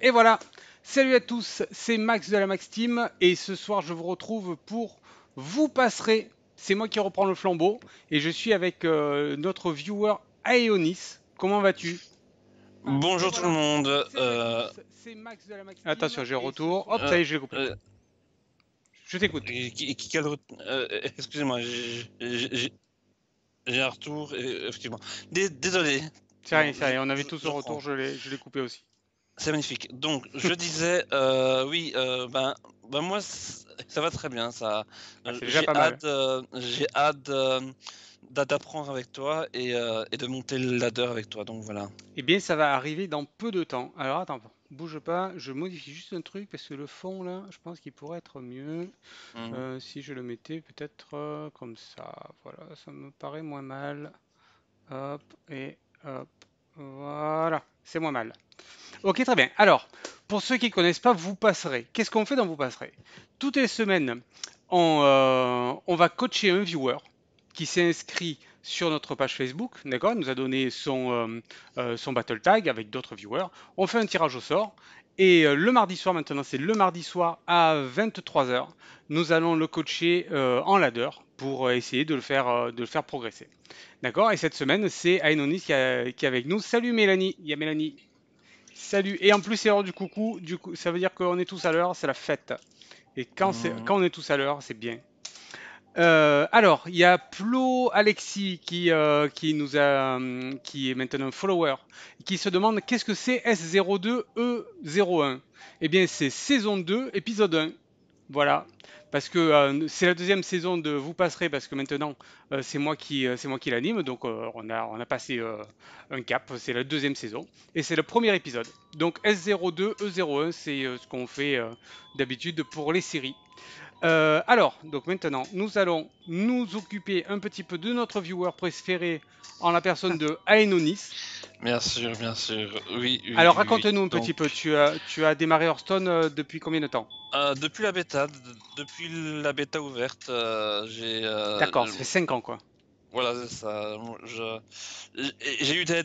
Et voilà. Salut à tous, c'est Max de la Max Team et ce soir je vous retrouve pour Vous passerez. C'est moi qui reprends le flambeau et je suis avec euh, notre viewer Aeonis. Comment vas-tu Bonjour tout le monde. Euh, Max de la Max Team Attention, j'ai retour. Euh, Hop, ça y est, je coupé. Je t'écoute. Excusez-moi, j'ai un retour, effectivement. Désolé. C'est rien, on avait tous le retour, je l'ai coupé aussi. C'est magnifique. Donc, je disais, euh, oui, euh, ben, ben moi, ça va très bien. Ça, ah, euh, j'ai hâte, d'apprendre avec toi et, de monter le ladder avec toi. Donc voilà. Eh bien, ça va arriver dans peu de temps. Alors attends, bouge pas. Je modifie juste un truc parce que le fond là, je pense qu'il pourrait être mieux mhm. si je le mettais peut-être comme ça. Voilà, ça me paraît moins mal. Hop et hop. Voilà, c'est moins mal. Ok, très bien. Alors, pour ceux qui ne connaissent pas, vous passerez. Qu'est-ce qu'on fait dans vous passerez Toutes les semaines, euh, on, va coacher un viewer qui s'est inscrit sur notre page Facebook, d'accord nous a donné son, euh, euh, son battle tag avec d'autres viewers. On fait un tirage au sort. Et le mardi soir, maintenant, c'est le mardi soir à 23h, nous allons le coacher en ladder pour euh, essayer de le faire, euh, de le faire progresser. D'accord Et cette semaine, c'est Aenonis qui, qui est avec nous. Salut Mélanie Il y a Mélanie Salut Et en plus, c'est l'heure du coucou, du coup, ça veut dire qu'on est tous à l'heure, c'est la fête. Et quand, c'est mmh. quand on est tous à l'heure, c'est bien. Euh, alors, il y a Plo Alexis qui, qui, nous a, hum, qui est maintenant un follower, qui se demande qu'est-ce que c'est S02E01 e Eh bien, c'est saison 2, épisode 1. Voilà, parce que euh, c'est la deuxième saison de Vous passerez, parce que maintenant euh, c'est moi qui euh, c'est moi qui l'anime, donc on a on a passé un cap, c'est la deuxième saison et c'est le premier épisode. Donc S02, E01, c'est ce qu'on fait d'habitude pour les séries. Euh, alors, donc maintenant, nous allons nous occuper un petit peu de notre viewer préféré en la personne de Aenonis. Bien sûr, bien sûr. Oui. alors, raconte-nous un petit peu. Tu as, tu as démarré Hearthstone euh, depuis combien de temps euh, Depuis la bêta, depuis la bêta ouverte, j'ai. D'accord, ça fait 5 ans quoi voilà, ça. J'ai eu des,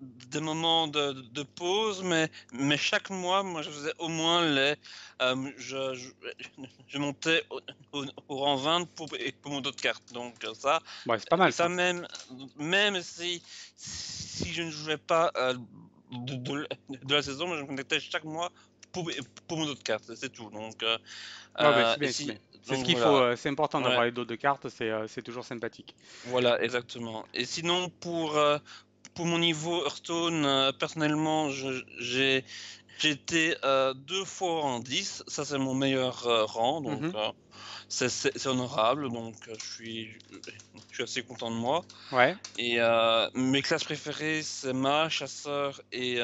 des, moments de, pause, mais, mais chaque mois, moi, je faisais au moins les. Euh, je, montais au, rang 20 pour, pour mon autre carte. Donc, ça. c'est pas mal. Ça, Même, même si, si je ne jouais pas euh, de, la saison, je me connectais chaque mois pour, pour mon autre carte. C'est tout. Donc, euh, si, c'est ce qu'il faut, euh, c'est important d'avoir les dos de cartes, euh, c'est toujours sympathique. Voilà, exactement. Et sinon, pour, euh, pour mon niveau Hearthstone, personnellement, j'ai J'étais deux fois en 10, ça c'est mon meilleur rang, donc mhm. c'est honorable, donc je suis, je suis assez content de moi. Ouais. Et mes classes préférées, c'est ma chasseur et,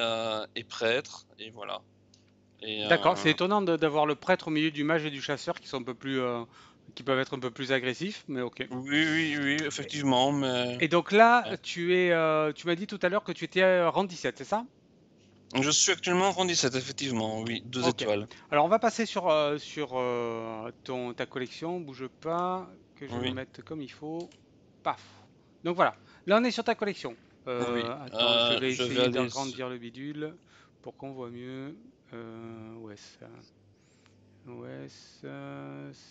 et prêtre, et voilà. D'accord, c'est euh, étonnant d'avoir le prêtre au milieu du mage et du chasseur qui sont un peu plus. Euh, qui peuvent être un peu plus agressifs, mais ok. Oui, oui, oui, effectivement. Et donc là, tu, es, euh, tu m'as dit tout à l'heure que tu étais rang 17, c'est ça Je suis actuellement rang 17, effectivement, oui, deux étoiles. Alors on va passer sur, sur ton, ta collection, bouge pas, que je vais mette comme il faut. Paf Donc voilà, là on est sur ta collection. Attends, je vais essayer d'agrandir le bidule pour qu'on voit mieux. Euh, ouais, ça. Ouais,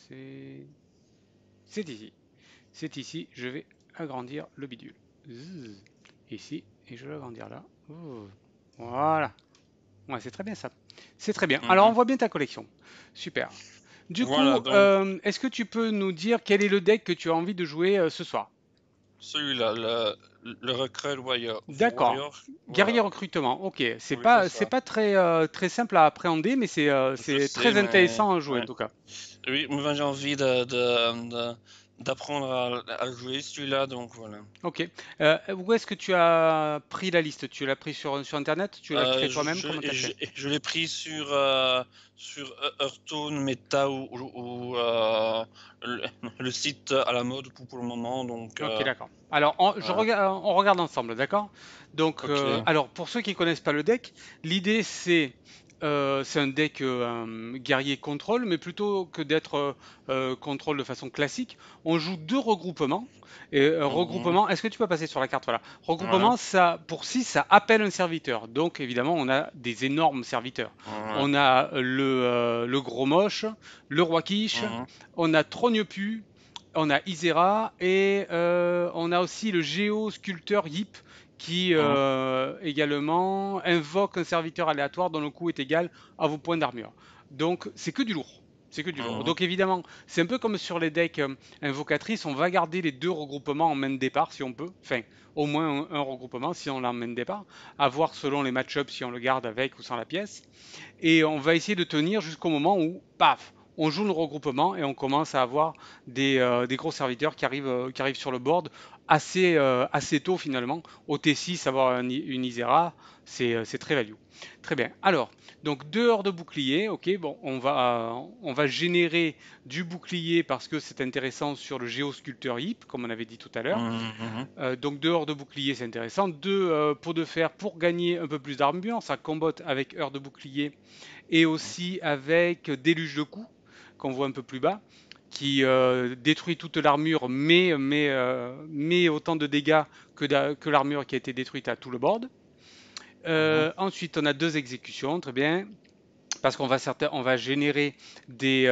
c'est... ici. C'est ici, je vais agrandir le bidule. Ici, et je vais agrandir là. Voilà. Ouais, c'est très bien ça. C'est très bien. Alors, mhm. on voit bien ta collection. Super. Du coup, euh, est-ce que tu peux nous dire quel est le deck que tu as envie de jouer euh, ce soir celui-là, le, le D'accord. Guerrier recrutement, ok. C'est pas, c'est pas très, euh, très simple à appréhender, mais c'est, euh, c'est très intéressant à jouer en tout cas. Oui, moi j'ai envie de d'apprendre à, jouer celui-là. Donc voilà. Ok. Euh, où est-ce que tu as pris la liste Tu l'as pris sur, sur internet Tu l'as créé euh, toi-même Je, je l'ai pris sur euh, sur Hearthstone, Meta ou, ou le, site à la mode pour, le moment. Donc. Ok, d'accord. Alors, on, je on regarde ensemble, d'accord Donc, alors pour ceux qui connaissent pas le deck, l'idée c'est euh, c'est un deck euh, guerrier contrôle, mais plutôt que d'être euh, contrôle de façon classique, on joue deux regroupements. Et mhm. regroupement, est-ce que tu peux passer sur la carte Voilà. Regroupement, ça, pour 6, ça appelle un serviteur. Donc évidemment, on a des énormes serviteurs. On a le, gros moche, le roi quiche, mhm. on a Trognepu, on a Isera et on a aussi le géo sculpteur Yip qui ah. euh, également invoque un serviteur aléatoire dont le coût est égal à vos points d'armure. Donc c'est que du lourd. C'est que du lourd. Ah. Donc évidemment, c'est un peu comme sur les decks euh, invocatrices, on va garder les deux regroupements en main de départ si on peut. Enfin, au moins un, regroupement si on l'a en main de départ. À voir selon les match-ups si on le garde avec ou sans la pièce. Et on va essayer de tenir jusqu'au moment où, paf, on joue le regroupement et on commence à avoir des, euh, gros serviteurs qui arrivent, qui arrivent sur le board assez, euh, assez tôt finalement. Au T6, avoir une Isera, euh, c'est très value. Très bien. Alors, donc deux heures de bouclier, ok, bon, on va, on va générer du bouclier parce que c'est intéressant sur le géosculpteur HIP, comme on avait dit tout à l'heure. Mmh, mmh, mmh. Euh, donc dehors de bouclier, c'est intéressant. Deux de faire pour gagner un peu plus d'armure, ça combote avec heure de bouclier et aussi avec déluge de coups qu'on voit un peu plus bas qui euh, détruit toute l'armure, mais, mais, euh, mais, autant de dégâts que, que l'armure qui a été détruite à tout le board. Euh, mhm. Ensuite, on a deux exécutions, très bien, parce qu'on va, va générer des,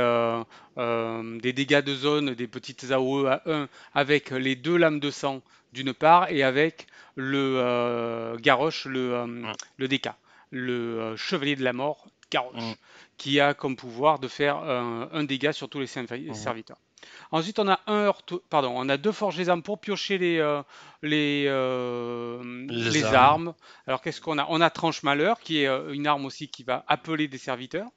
des dégâts de zone, des petites AOE à 1, avec les deux lames de sang d'une part, et avec le garoche, le, le DK, le chevalier de la mort Garrosh, mm. qui a comme pouvoir de faire euh, un, dégât sur tous les mm. serviteurs. Ensuite, on a un heurt, pardon, on a deux armes pour piocher les euh, euh, les, les, armes. Alors qu'est-ce qu'on a On a tranche malheur, qui est une arme aussi qui va appeler des serviteurs.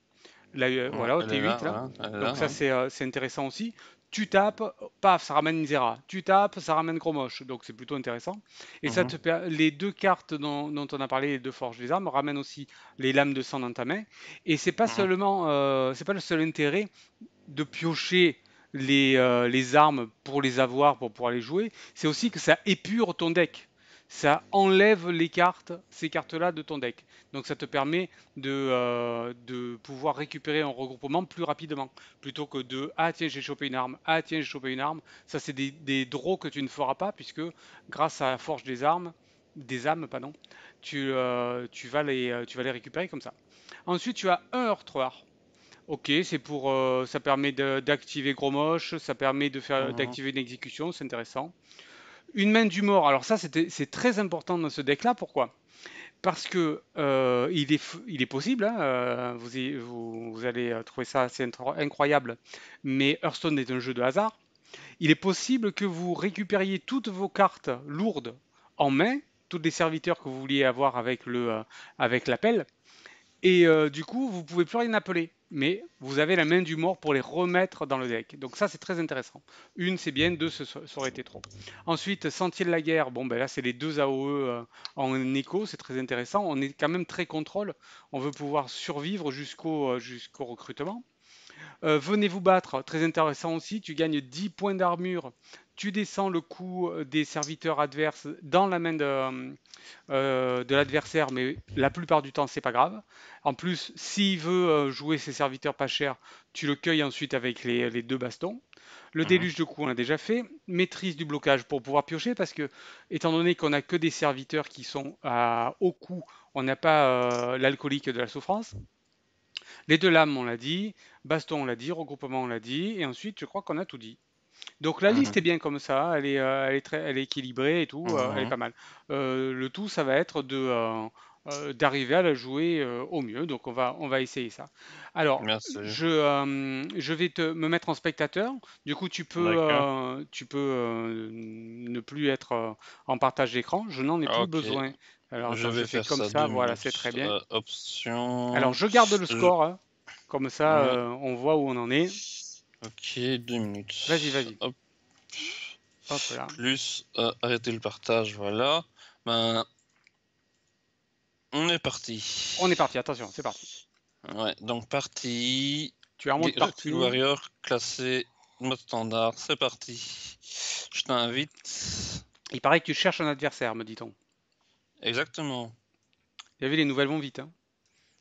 voilà, au T8 là. Donc ça c'est intéressant aussi tu tapes, paf, ça ramène Misera. Tu tapes, ça ramène Gromoche. Donc c'est plutôt intéressant. Et ça mhm. te les deux cartes dont, on a parlé, les deux forges des armes, ramènent aussi les lames de sang dans ta main. Et c'est pas mhm. seulement, euh, c'est pas le seul intérêt de piocher les, euh, les, armes pour les avoir, pour pouvoir les jouer. C'est aussi que ça épure ton deck ça enlève les cartes, ces cartes-là de ton deck. Donc ça te permet de, euh, pouvoir récupérer un regroupement plus rapidement, plutôt que de ah tiens j'ai chopé une arme, ah tiens j'ai chopé une arme. Ça c'est des, draws que tu ne feras pas puisque grâce à la forge des armes, des âmes pardon, tu, euh, euh, tu, vas les, récupérer comme ça. Ensuite tu as un heurtoir. Ok, c'est pour, ça permet d'activer Gros Moche, ça permet de mhm. d'activer une exécution, c'est intéressant. Une main du mort, alors ça c'est très important dans ce deck-là, pourquoi parce que euh, il, est, possible, hein, euh, vous, vous, allez euh, trouver ça assez incroyable, mais Hearthstone est un jeu de hasard. Il est possible que vous récupériez toutes vos cartes lourdes en main, toutes les serviteurs que vous vouliez avoir avec l'appel, et du coup vous pouvez plus rien appeler mais vous avez la main du mort pour les remettre dans le deck. Donc ça, c'est très intéressant. Une, c'est bien, deux, ça aurait été trop. Ensuite, Sentier de la guerre, bon, ben là, c'est les deux AOE euh, en écho, c'est très intéressant. On est quand même très contrôle, on veut pouvoir survivre jusqu'au euh, jusqu'au recrutement. Euh, venez vous battre, très intéressant aussi, tu gagnes 10 points d'armure, tu descends le coût euh, des serviteurs adverses dans la main euh, de, l'adversaire, mais la plupart du temps, c'est pas grave. En plus, s'il veut jouer ses serviteurs pas chers, tu le cueilles ensuite avec les, deux bastons. Le mhm. déluge de coups, on l'a déjà fait. Maîtrise du blocage pour pouvoir piocher, parce que, étant donné qu'on n'a que des serviteurs qui sont à haut coût, on n'a pas l'alcoolique de la souffrance. Les deux lames, on l'a dit, baston, on l'a dit, regroupement, on l'a dit, et ensuite, je crois qu'on a tout dit. Donc la ah. liste est bien comme ça, elle est, euh, elle est, très, elle est équilibrée et tout, euh, elle est pas mal. Euh, le tout, ça va être de d'arriver à la jouer au mieux, donc on va, on va essayer ça. Alors, je, je vais te, me mettre en spectateur, du coup tu peux, tu peux ne plus être en partage d'écran, je n'en ai plus besoin. Alors je, vais faire comme ça, voilà, c'est très bien. Option... Alors je garde le score, hein. comme ça euh, on voit où on en est. Ok, deux minutes. Vas-y, vas-y. Plus euh, arrêtez le partage, voilà. Ben, on est parti. On est parti, attention, c'est parti. Ouais, donc parti. Tu remontes parti. Warrior classé mode standard, c'est parti. Je t'invite. Il paraît que tu cherches un adversaire, me dit-on. Exactement. Il y avait les nouvelles vont vite. Hein.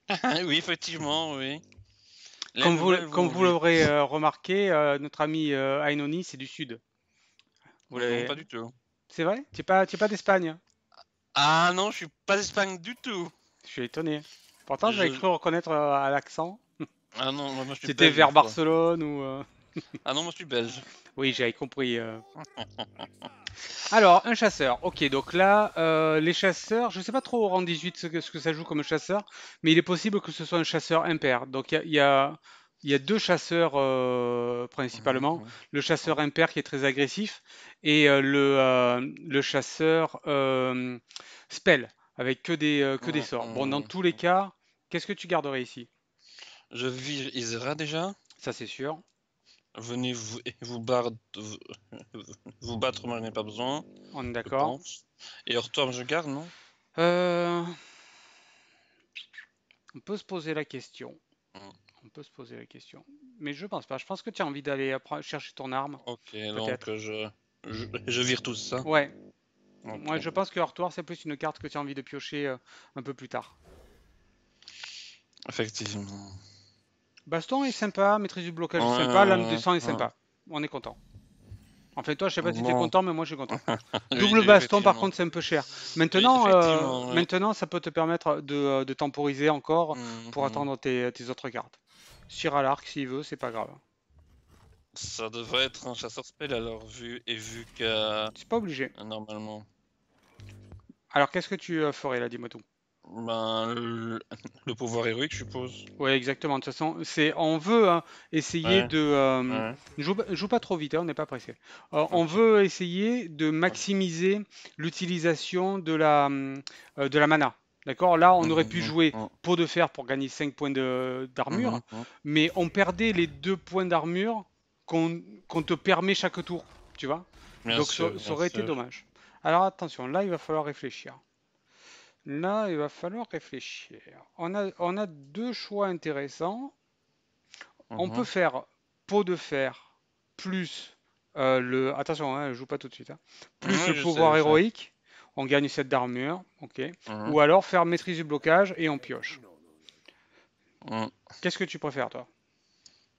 oui, effectivement, oui. comme vous, l'aurez euh, remarqué, euh, notre ami euh, Ainoni, c'est du sud. Vous pas du tout. C'est vrai Tu n'es pas, pas d'Espagne hein? Ah non, je suis pas d'Espagne du tout. Je suis étonné. Pourtant, j'avais cru reconnaître à l'accent. Ah non, moi je suis C'était vers Barcelone ou. Ah non, moi je suis belge. Oui, j'ai compris. Euh. Alors, un chasseur. Ok, donc là, euh, les chasseurs, je ne sais pas trop au rang 18 ce que, ça joue comme chasseur, mais il est possible que ce soit un chasseur impair. Donc il y a, deux chasseurs euh, principalement. Le chasseur impair qui est très agressif et le, chasseur spell avec que des, sorts. Bon, mmh. dans tous les cas, qu'est-ce que tu garderais ici Je vise déjà. Ça, c'est sûr venez vous, vous, barre, vous, battre, moi je n'ai pas besoin. On est d'accord. Et hors je garde, non euh, On peut se poser la question. Hmm. On peut se poser la question. Mais je pense pas. Je pense que tu as envie d'aller chercher ton arme. Ok, donc je, vire tout ça. Ouais. Moi, je pense que Hortoire c'est plus une carte que tu as envie de piocher euh, un peu plus tard. Effectivement. Baston est sympa, maîtrise du blocage est sympa, lame de sang est sympa. On est content. En fait, toi, je sais pas si tu es content, mais moi, je suis content. Double baston, par contre, c'est un peu cher. Maintenant, euh, maintenant, ça peut te permettre de, euh, temporiser encore mm, pour mm. attendre tes, autres cartes. Sur à l'arc, s'il veut, c'est pas grave. Ça devrait être un chasseur spell alors, vu et vu que. C'est pas obligé. Normalement. Alors, qu'est-ce que tu euh, ferais là, dis-moi tout ben, le, pouvoir héroïque, je suppose. Ouais, exactement. De toute façon, c'est on veut hein, essayer de euh, joue, pas trop vite, hein, on n'est pas pressé. Euh, on veut essayer de maximiser l'utilisation de la euh, de la mana. D'accord Là, on mhm, aurait pu mhm, jouer peau de fer pour gagner 5 points d'armure, mhm, mais on perdait les 2 points d'armure qu'on te permet chaque tour, tu vois Donc ça, aurait été dommage. Alors attention, là, il va falloir réfléchir. Là, il va falloir réfléchir. On a, on a deux choix intéressants. On mhm. peut faire peau de fer plus euh, le. Attention, hein, je joue pas tout de suite. Hein. Plus le pouvoir héroïque. On gagne 7 d'armure. Mhm. Ou alors faire maîtrise du blocage et on pioche. Mhm. Qu'est-ce que tu préfères, toi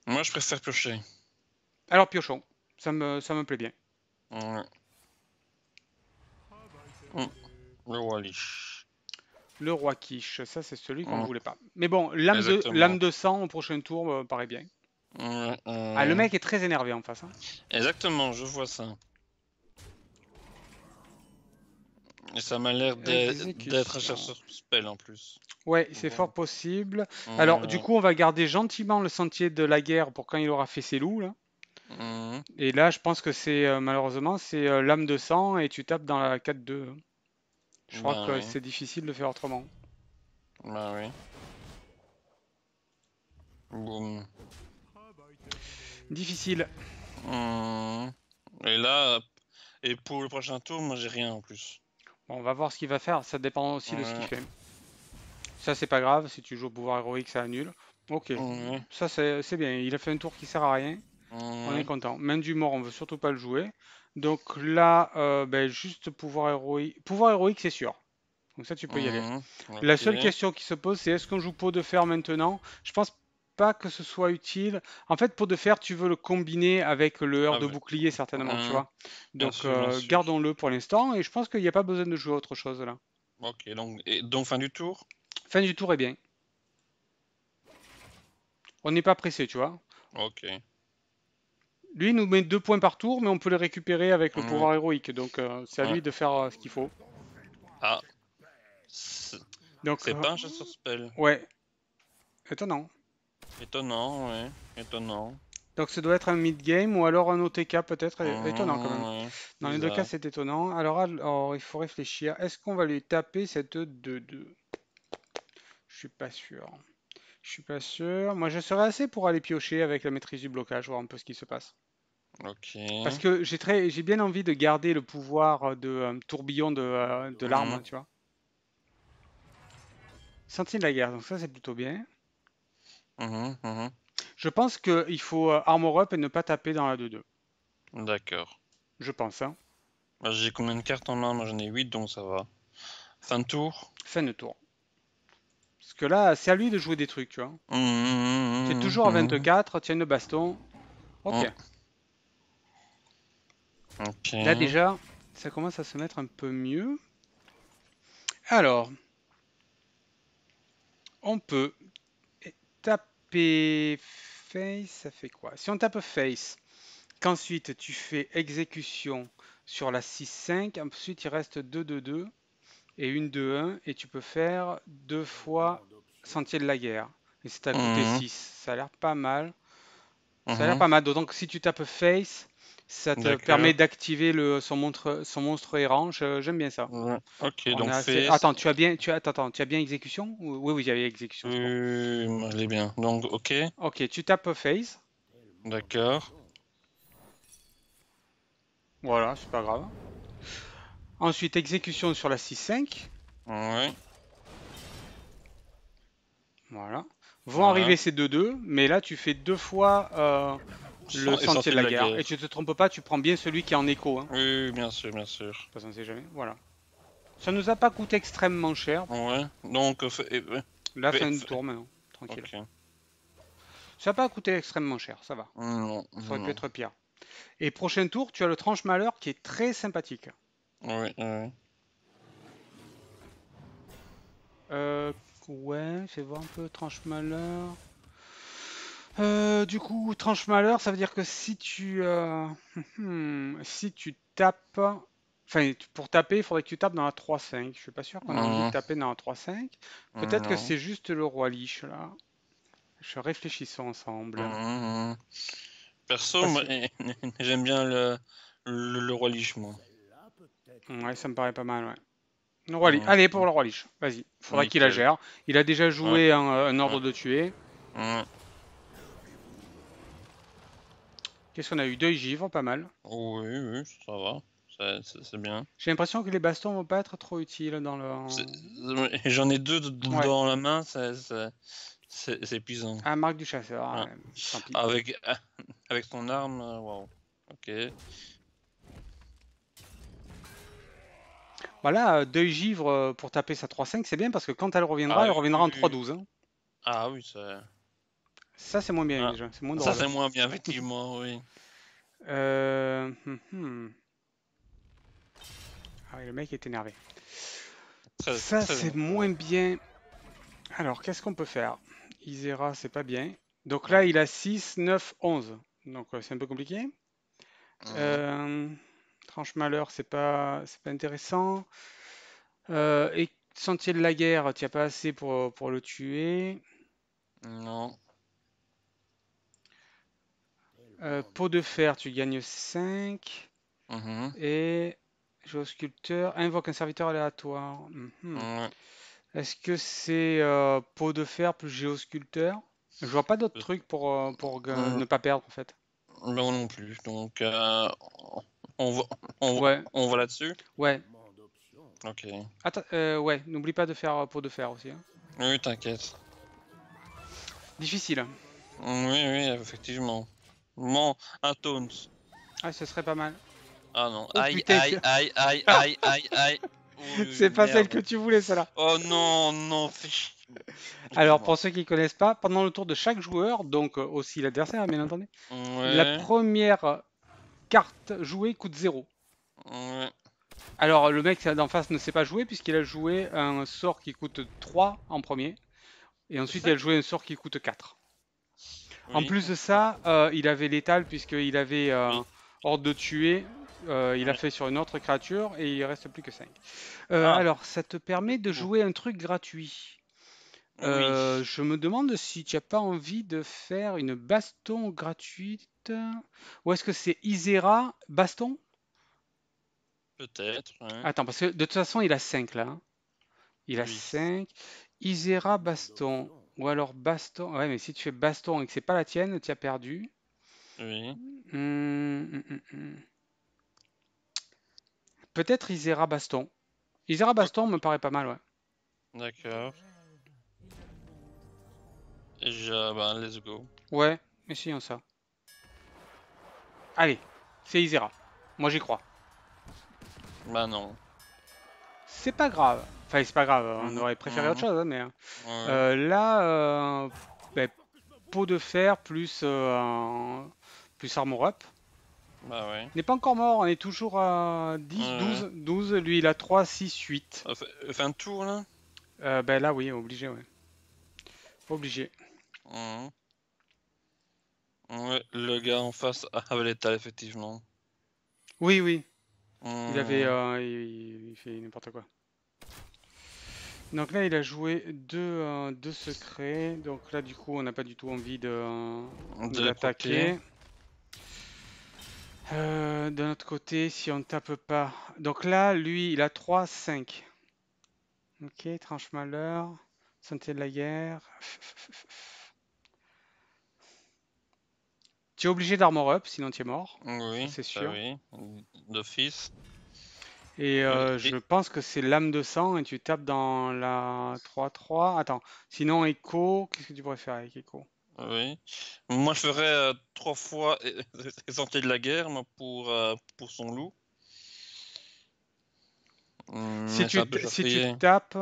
Moi, je préfère piocher. Alors, piochons. Ça me, ça me plaît bien. Mm. Le le roi quiche, ça c'est celui qu'on ne voulait pas. Mais bon, l'âme de, de, sang au prochain tour euh, paraît bien. Mm, mm. Ah, le mec est très énervé en face. Hein. Exactement, je vois ça. Et ça m'a l'air d'être euh, un chercheur spell en plus. Ouais, c'est fort possible. Mm. Alors, du coup, on va garder gentiment le sentier de la guerre pour quand il aura fait ses loups. Et là, je pense que c'est euh, malheureusement, c'est l'âme de sang et tu tapes dans la 4-2. Je crois que ben, c'est difficile de faire autrement. Bah oui. Boum. Difficile. Mmh. Et là, et pour le prochain tour, moi j'ai rien en plus. on va voir ce qu'il va faire, ça dépend aussi de ce qu'il fait. Ça c'est pas grave, si tu joues au pouvoir héroïque, ça annule. Ok, ça c'est bien, il a fait un tour qui sert à rien. On est content. Main du mort, on veut surtout pas le jouer. Donc là, euh, ben, juste pouvoir héroïque. Pouvoir héroïque, c'est sûr. Donc ça, tu peux y aller. Mmh, La seule question qui se pose, c'est est-ce qu'on joue pot de fer maintenant Je pense pas que ce soit utile. En fait, pot de fer, tu veux le combiner avec le heure ah de bouclier, certainement, tu mmh, vois. Donc euh, gardons-le pour l'instant. Et je pense qu'il n'y a pas besoin de jouer à autre chose là. Ok, donc, et donc fin du tour Fin du tour est bien. On n'est pas pressé, tu vois. Ok. Lui, nous met deux points par tour, mais on peut les récupérer avec le mhm. pouvoir héroïque. Donc, euh, c'est à lui de faire euh, ce qu'il faut. Ah. Donc, c'est euh, pas un chasseur Ouais. Étonnant. Étonnant, ouais. Étonnant. Donc, ça doit être un mid-game ou alors un OTK, peut-être. Mmh, étonnant, quand même. Dans les deux cas, c'est étonnant. Alors, alors, il faut réfléchir. Est-ce qu'on va lui taper cette 2-2 Je suis pas sûr. Je suis pas sûr. Moi, je serais assez pour aller piocher avec la maîtrise du blocage, voir un peu ce qui se passe. Parce que j'ai très, j'ai bien envie de garder le pouvoir de euh, tourbillon de, euh, de l'arme, tu vois. sentier de la guerre, donc ça c'est plutôt bien. Mhm, mhm. Je pense qu'il faut euh, armor up et ne pas taper dans la 2-2. D'accord. Je pense. Hein. Bah, j'ai combien de cartes en main Moi j'en ai 8 donc ça va. Fin de tour Fin de tour. Parce que là, c'est à lui de jouer des trucs, tu vois. Mhm, tu es toujours à 24, tiens le baston. Ok. Là déjà, ça commence à se mettre un peu mieux. Alors, on peut taper face, ça fait quoi Si on tape face, qu'ensuite tu fais exécution sur la 6-5, ensuite il reste 2-2-2 et 1-2-1, et tu peux faire deux fois Sentier de la guerre. Et c'est à côté 6, ça a l'air pas mal. Ça a l'air mhm. pas mal, Donc si tu tapes face, ça te permet d'activer le son son monstre errant. J'aime bien ça. Ok, donc attends, tu as bien attends, tu as bien exécution Oui, oui, il y avait exécution. est bien. Donc ok. Ok, tu tapes phase. D'accord. Voilà, c'est pas grave. Ensuite, exécution sur la 6-5. Ouais. Voilà. Vont arriver ces 2-2, mais là tu fais deux fois euh, le sentier, de la, guerre. Et tu te trompes pas, tu prends bien celui qui est en écho. Hein. Oui, bien sûr, bien sûr. Pas qu'on sait jamais. Voilà. Ça nous a pas coûté extrêmement cher. Ouais. Donc la fin du tour maintenant, tranquille. Ça n'a pas coûté extrêmement cher, ça va. ça aurait pu être pire. Et prochain tour, tu as le tranche malheur qui est très sympathique. Oui, oui. Euh, ouais, je vais voir un peu tranche malheur. Euh, du coup, tranche malheur, ça veut dire que si tu euh, hmm, si tu tapes, enfin pour taper, il faudrait que tu tapes dans la 3-5. Je suis pas sûr qu'on a envie de mmh. taper dans la 3-5. Peut-être que mmh. c'est juste le roi liche là. Je réfléchissons ensemble. Mmh. Perso, j'aime bien le, le, roi liche, moi. Ouais, ça me paraît pas mal, ouais. roi Allez, pour le roi liche, vas-y. Il faudrait qu'il la gère. Il a déjà joué un, ordre de tuer. Qu'est-ce qu'on a eu Deux givres, pas mal. Oui, oui, ça va. C'est bien. J'ai l'impression que les bastons vont pas être trop utiles dans le. J'en ai deux dans la main, c'est épuisant. Ah, marque du chasseur. Hein, avec, avec son arme, euh, wow, Ok. Voilà, euh, deux givres euh, pour taper sa 3-5, c'est bien parce que quand elle reviendra, ah, elle reviendra en 3-12. Hein. Ah oui, c'est. Ça, c'est moins bien ah. déjà. C'est moins Ça, c'est moins bien, effectivement, oui. Euh... Hum, hum. Ah le mec est énervé. Ça, c'est moins bien. Alors, qu'est-ce qu'on peut faire Isera, c'est pas bien. Donc là, il a 6, 9, 11. Donc, euh, c'est un peu compliqué. Euh, tranche malheur, c'est pas, pas intéressant. Euh, et sentier de la guerre, tu as pas assez pour, pour le tuer. Non. Euh, peau de fer, tu gagnes 5. Mm-hmm. Et géosculpteur invoque un serviteur aléatoire. Mm-hmm. Est-ce que c'est euh, de fer plus géosculpteur Je vois pas d'autres euh. trucs pour, euh, ne pas perdre en fait. non non plus. Donc, on voit on, là-dessus. ouais. Ok. Attends, ouais, n'oublie pas de faire peau de fer aussi. Hein. Oui, t'inquiète. Difficile. Hein. Oui, oui, effectivement. Mon un Ah, ce serait pas mal. Ah non, oh, aïe, aïe, aïe, aïe, aïe, aïe, aïe, C'est pas celle que tu voulais, celle-là. Oh non, non, Alors, pour ceux qui connaissent pas, pendant le tour de chaque joueur, donc euh, aussi l'adversaire, bien entendu, la première carte jouée coûte 0. Alors, le mec d'en face ne sait pas jouer, puisqu'il a joué un sort qui coûte 3 en premier, et ensuite il a joué un sort qui coûte 4. En plus de ça, euh, il avait létal puisqu'il avait euh, ordre de tuer. Euh, il a fait sur une autre créature et il reste plus que 5. Ah. Alors, ça te permet de jouer un truc gratuit. Je me demande si tu n'as pas envie de faire une baston gratuite. Ou est-ce que c'est Isera baston Peut-être. Attends, parce que de toute façon, il a 5 là. Hein. Il a 5. Isera Baston. Ou alors baston. Ouais, mais si tu fais baston et que c'est pas la tienne, tu as perdu. Oui. Hmm, hmm, hmm, Peut-être Isera Baston. Isera Baston me paraît pas mal, ouais. D'accord. Je... bah let's go. Ouais, essayons ça. Allez, c'est Isera. Moi j'y crois. Bah non. C'est pas grave. Enfin, c'est pas grave, on hein. mm-hmm. aurait préféré mm-hmm. autre chose, hein, mais. Hein. Euh, là, euh, ben, peau de fer plus, euh, plus armor up. Bah ouais. N'est pas encore mort, on est toujours à 10, 12, 12, lui il a 3, 6, 8. fait un tour là Ben là oui, obligé, ouais. Obligé. Mm. le gars en face avait l'étal effectivement. Oui, oui. Il mm. avait. il fait n'importe quoi. Donc là, il a joué deux, euh, deux secrets. Donc là, du coup, on n'a pas du tout envie de, euh, l'attaquer. Euh, de notre côté, si on ne tape pas... Donc là, lui, il a 3, 5. Ok, tranche malheur. Santé de la guerre. Tu es obligé d'armor up, sinon tu es mort. Oui, c'est bah sûr. Oui. D'office. Euh, et je pense que c'est l'âme de sang et tu tapes dans la 3-3. Attends, sinon Echo, qu'est-ce que tu pourrais faire avec Echo Oui. Moi je ferais euh, trois fois Santé de la guerre pour, euh, pour son loup. Hum, si, tu, si tu tapes,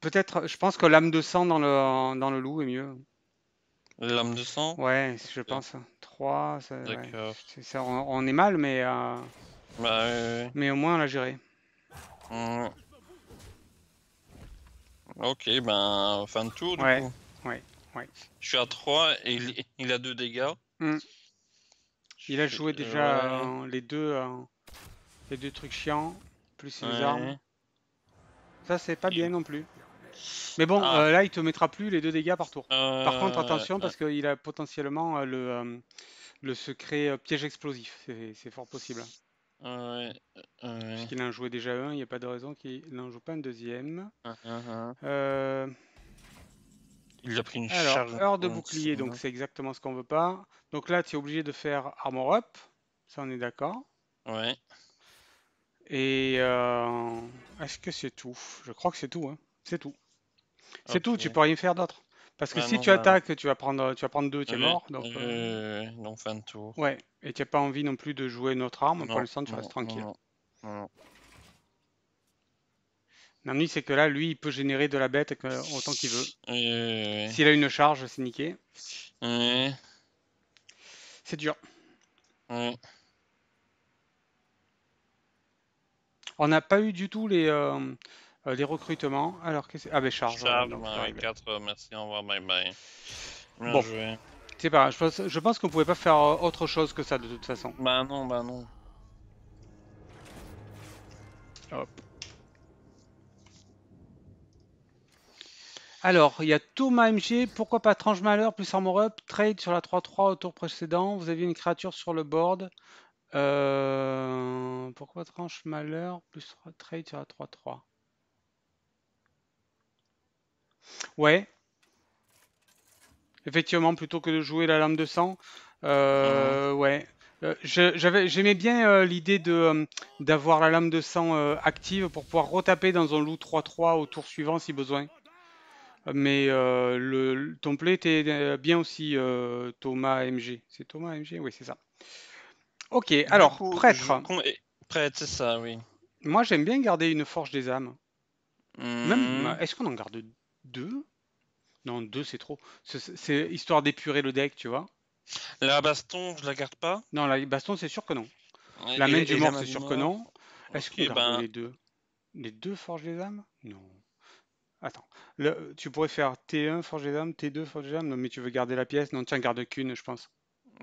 peut-être, je pense que l'âme de sang dans le, dans le loup est mieux. L'âme de sang Ouais, je pense. 3, on, est mal, mais. Bah, Mais au moins, on l'a géré. Mmh. Ok, ben, fin de tour, du coup. Ouais, Je suis à 3 et il, a 2 dégâts. Mmh. Il a joué déjà euh, les deux euh, les deux trucs chiants, plus ses armes. Ça, c'est pas bien non plus. Mais bon, ah. euh, là, il te mettra plus les deux dégâts par tour. Par contre, attention, parce qu'il a potentiellement le, le secret piège explosif. C'est fort possible. Parce qu'il en jouait déjà un, il n'y a pas de raison qu'il n'en joue pas un deuxième. Ah, ah, ah. Euh, il a pris une Alors, charge. Heure de bouclier, donc c'est exactement ce qu'on veut pas. Donc là, tu es obligé de faire armor up. Ça, on est d'accord. Ouais. Et euh, est-ce que c'est tout Je crois que c'est tout. Hein. C'est tout. C'est ne tout, tu peux rien faire d'autre. Parce que ah si tu bah, attaques, tu vas prendre, tu vas prendre deux, tu es mort. Euh, donc, fin de tour. Ouais, et tu n'as pas envie non plus de jouer notre arme. Non, pour l'instant, tu restes tranquille. Non, c'est que là, lui, il peut générer de la bête autant qu'il veut. S'il a une charge, c'est niqué. C'est dur. On n'a pas eu du tout les. Euh, les euh, recrutements. Alors, qu'est-ce Ah, ben charge. Euh, merci, au revoir, bye bye. bon. C'est je pense, je pense qu'on pouvait pas faire euh, autre chose que ça de toute façon. Bah non, bah non. Alors, il y a tout ma MG, pourquoi pas Tranche Malheur plus Armor Up, trade sur la 3-3 au tour précédent, vous aviez une créature sur le board. pourquoi Tranche Malheur plus trade sur la 3-3 Ouais. Effectivement, plutôt que de jouer la lame de sang. Euh, ouais. Euh, j'aimais bien euh, l'idée de d'avoir la lame de sang active pour pouvoir retaper dans un loup 3-3 au tour suivant si besoin. Mais le, ton était bien aussi, Thomas MG. C'est Thomas MG? Oui, c'est ça. Ok, alors, prêtre. prêtre. c'est ça, oui. Moi, j'aime bien garder une forge des âmes. Hmm. est-ce qu'on en garde deux Non, deux, c'est trop. C'est histoire d'épurer le deck, tu vois. La baston, je la garde pas Non, la baston, c'est sûr que non. la main du mort, c'est sûr que non. Est-ce qu'il qu'on ben- les deux Les deux forges des âmes Non. Attends, tu pourrais faire T1 forge des âmes, T2 forge des âmes, mais tu veux garder la pièce Non, tiens, garde qu'une, je pense.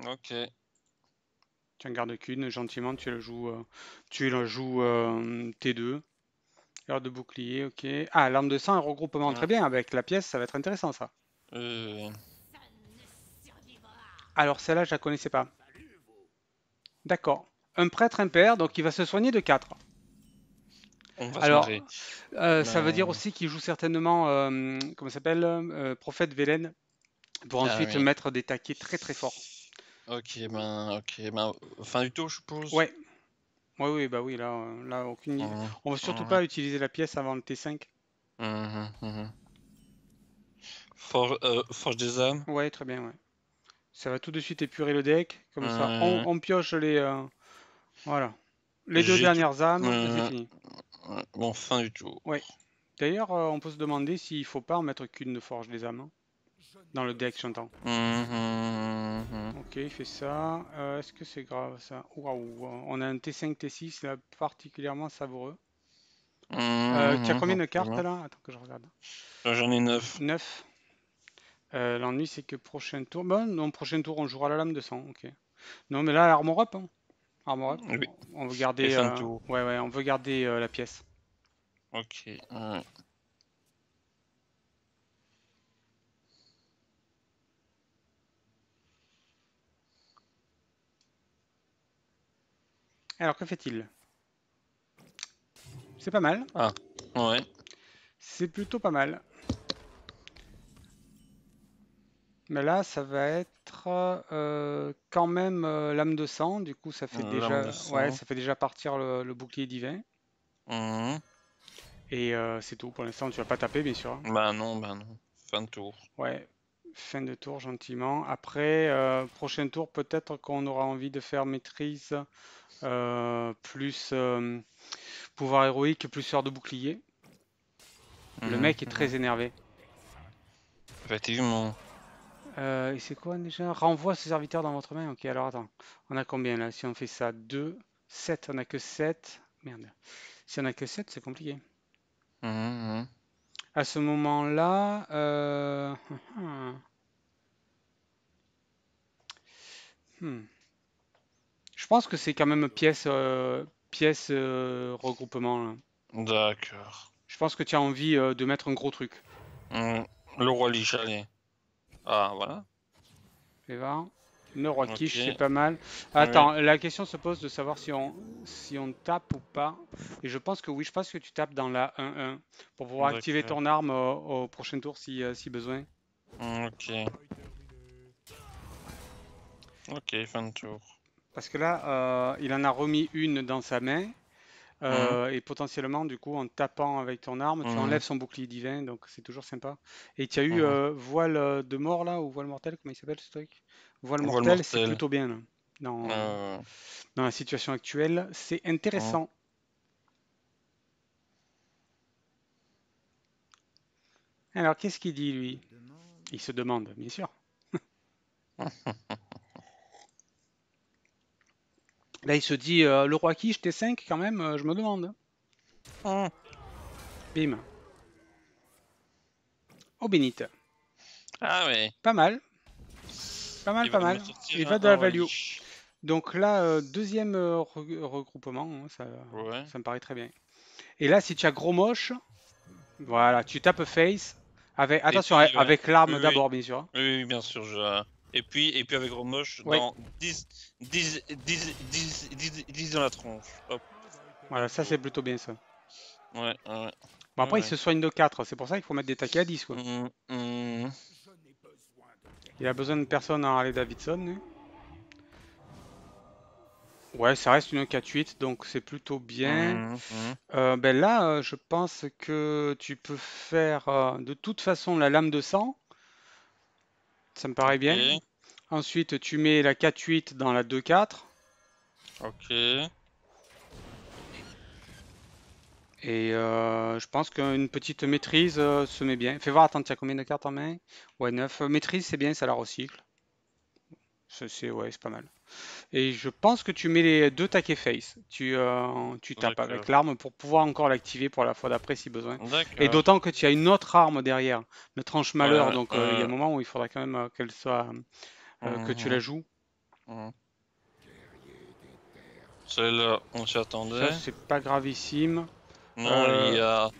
Ok. Tiens, garde qu'une, gentiment, tu la joues, euh, tu la joues euh, T2 de bouclier, ok. Ah, l'arme de sang, un regroupement très bien avec la pièce, ça va être intéressant ça. Euh, Alors celle-là, je la connaissais pas. D'accord. Un prêtre impair, donc il va se soigner de 4. Alors, euh, ça veut dire aussi qu'il joue certainement, euh, comment s'appelle, euh, prophète Velen, pour ah ensuite mettre des taquets très très forts. Ok, ben, ok, ben, fin du tour, je suppose. Ouais. Oui, oui, bah oui, là, euh, là aucune... idée. Mmh. on va surtout mmh. pas utiliser la pièce avant le T5. Mmh, forge, des âmes. Oui très bien, ouais. Ça va tout de suite épurer le deck. Comme ça, on, pioche les. Euh, voilà. Les deux dernières âmes, c'est fini. Bon, fin du tour. Ouais. D'ailleurs, euh, on peut se demander s'il faut pas en mettre qu'une de forge des âmes. Hein. Dans le deck, j'entends. Mm-hmm. Ok, il fait ça. Euh, est-ce que c'est grave ça Waouh On a un T5, T6 particulièrement savoureux. Euh, tu as mm-hmm. combien de cartes là Attends que je regarde. Euh, j'en ai 9. 9. L'ennui, c'est que prochain tour. Bon, non, prochain tour, on jouera la lame de sang. Ok. Non, mais là, armor up. Hein. Armor up. On veut garder. Ouais, ouais, on veut garder la pièce. Ok. Alors, que fait-il C'est pas mal. Ah, ouais. C'est plutôt pas mal. Mais là, ça va être euh, quand même euh, l'âme de sang. Du coup, ça fait, déjà, ça fait déjà partir le, bouclier divin. Mhm. Et euh, c'est tout. Pour l'instant, tu vas pas taper, bien sûr. Bah non, bah non. Fin de tour. Ouais, fin de tour gentiment. Après, euh, prochain tour, peut-être qu'on aura envie de faire maîtrise euh, plus euh, pouvoir héroïque, plus soeur de bouclier. le mhm, mec est mhm. très énervé. Effectivement. et c'est quoi déjà Renvoie ce serviteur dans votre main. Ok, alors attends. On a combien là Si on fait ça, 2, 7, on a que 7. Merde. Si on a que 7, c'est compliqué. Mhm, à ce moment-là, euh, hmm. je pense que c'est quand même pièce, euh, pièce euh, regroupement. D'accord. Je pense que tu as envie de mettre un gros truc. Hmm. Le roi Lichalien. Ah, voilà. Et va le c'est pas mal. Attends, la question se pose de savoir si on, si on tape ou pas. Et je pense que oui, je pense que tu tapes dans la 1-1 pour pouvoir activer ton arme au, prochain tour si, euh, si, besoin. Ok. Ok, fin de tour. Parce que là, euh, il en a remis une dans sa main. Euh, mhm. Et potentiellement, du coup, en tapant avec ton arme, tu mhm. enlèves son bouclier divin, donc c'est toujours sympa. Et tu as eu voile de mort là, ou voile mortel, comment il s'appelle ce truc Voile mortel, c'est plutôt bien. Ah. Dans, la situation actuelle, c'est intéressant. Oh. Alors, qu'est-ce qu'il dit, lui Il se demande, bien sûr. Là, il se dit, euh, le roi qui, j'étais 5 quand même, euh, je me demande. Oh. Bim. Au bénite. Ah ouais. Pas mal. Pas mal, pas mal. Il va de la value. Donc là, euh, deuxième euh, regroupement, hein, ça, me paraît très bien. Et là, si tu as gros moche, voilà, tu tapes face. Avec, attention, hein, avec l'arme d'abord, bien sûr. Oui, bien sûr. Et, puis, et puis avec gros moche, dans 10, 10, 10, dans la tronche. Voilà, ça c'est plutôt bien ça. Ouais, Bon, après, il se soigne de 4, c'est pour ça qu'il faut mettre des taquets à 10. Quoi. Mmh, mmh. Il a besoin de personne à Harley Davidson. Hein. Ouais, ça reste une 4-8, donc c'est plutôt bien. Mmh, mmh. Euh, ben là, euh, je pense que tu peux faire euh, de toute façon la lame de sang. Ça me paraît bien. Ensuite, tu mets la 4-8 dans la 2-4. Ok. Et euh, je pense qu'une petite maîtrise euh, se met bien. Fais voir, attends, tu as combien de cartes en main Ouais, 9. Euh, maîtrise, c'est bien, ça la recycle. C'est ouais, pas mal. Et je pense que tu mets les deux taquets face. Tu, tu tapes avec l'arme pour pouvoir encore l'activer pour la fois d'après si besoin. Et d'autant que tu as une autre arme derrière, le tranche malheur. donc il y a un moment où il faudra quand même qu'elle soit que tu la mmh. joues. Mmh. Celle-là, on s'y attendait. C'est pas gravissime. Non, euh, il y a.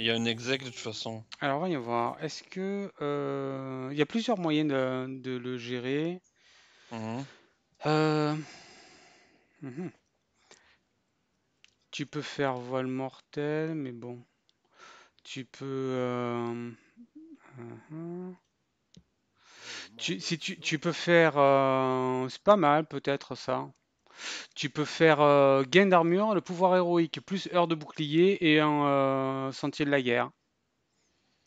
Il y a une exec de toute façon. Alors, voyons voir. Est-ce que. Euh, il y a plusieurs moyens de, le gérer. Mhm. Euh, mhm. Tu peux faire voile mortel, mais bon. Tu peux. Mhm. tu, si tu, tu peux faire. C'est pas mal, peut-être ça. Tu peux faire euh, gain d'armure, le pouvoir héroïque, plus heure de bouclier et un euh, sentier de la guerre.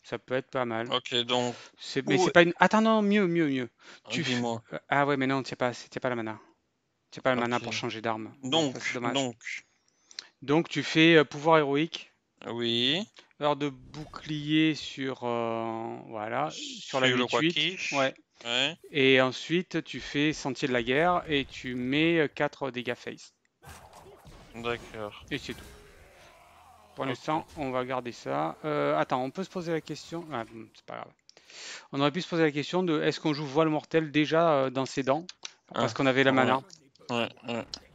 Ça peut être pas mal. Ok, donc. c'est pas une. Attends, non, mieux, mieux, mieux. Tu Ah, euh, ah ouais, mais non, t'as pas, pas la mana. T'as pas la mana pour changer d'arme. Donc, donc, Donc tu fais pouvoir héroïque, oui. heure de bouclier sur. voilà, sur la Sur Ouais, et ensuite, tu fais Sentier de la Guerre et tu mets 4 dégâts face. D'accord. Et c'est tout. Pour l'instant, on va garder ça. Euh, attends, on peut se poser la question. Ah, c'est pas grave. On aurait pu se poser la question de est-ce qu'on joue voile mortel déjà euh, dans ses dents ah. Parce qu'on avait la mana. Ouais,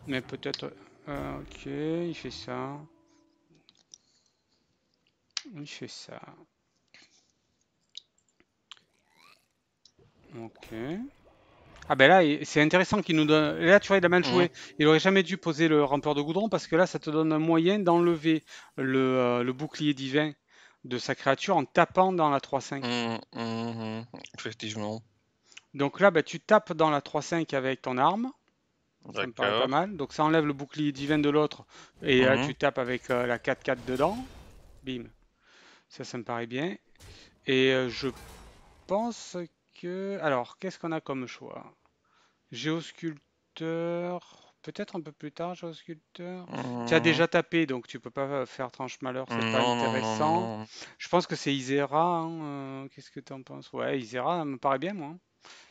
Mais peut-être. Euh, ok, il fait ça. Il fait ça. Ah ben là, c'est intéressant qu'il nous donne... Là, tu vois, il a mal joué. Il aurait jamais dû poser le rampeur de goudron parce que là, ça te donne un moyen d'enlever le, euh, bouclier divin de sa créature en tapant dans la 3-5. Mmh, mmh, mmh. effectivement. Donc là, ben, tu tapes dans la 3-5 avec ton arme. Ça me paraît pas mal. Donc ça enlève le bouclier divin de l'autre. Et là, tu tapes avec euh, la 4-4 dedans. Bim. Ça, ça me paraît bien. Et euh, je pense alors, qu'est-ce qu'on a comme choix Géosculpteur... Peut-être un peu plus tard, Géosculpteur. Tu as mmh. déjà tapé, donc tu peux pas faire tranche malheur, c'est pas intéressant. Je pense que c'est Isera. Hein, euh, qu'est-ce que tu en penses Ouais, Isera, me paraît bien, moi.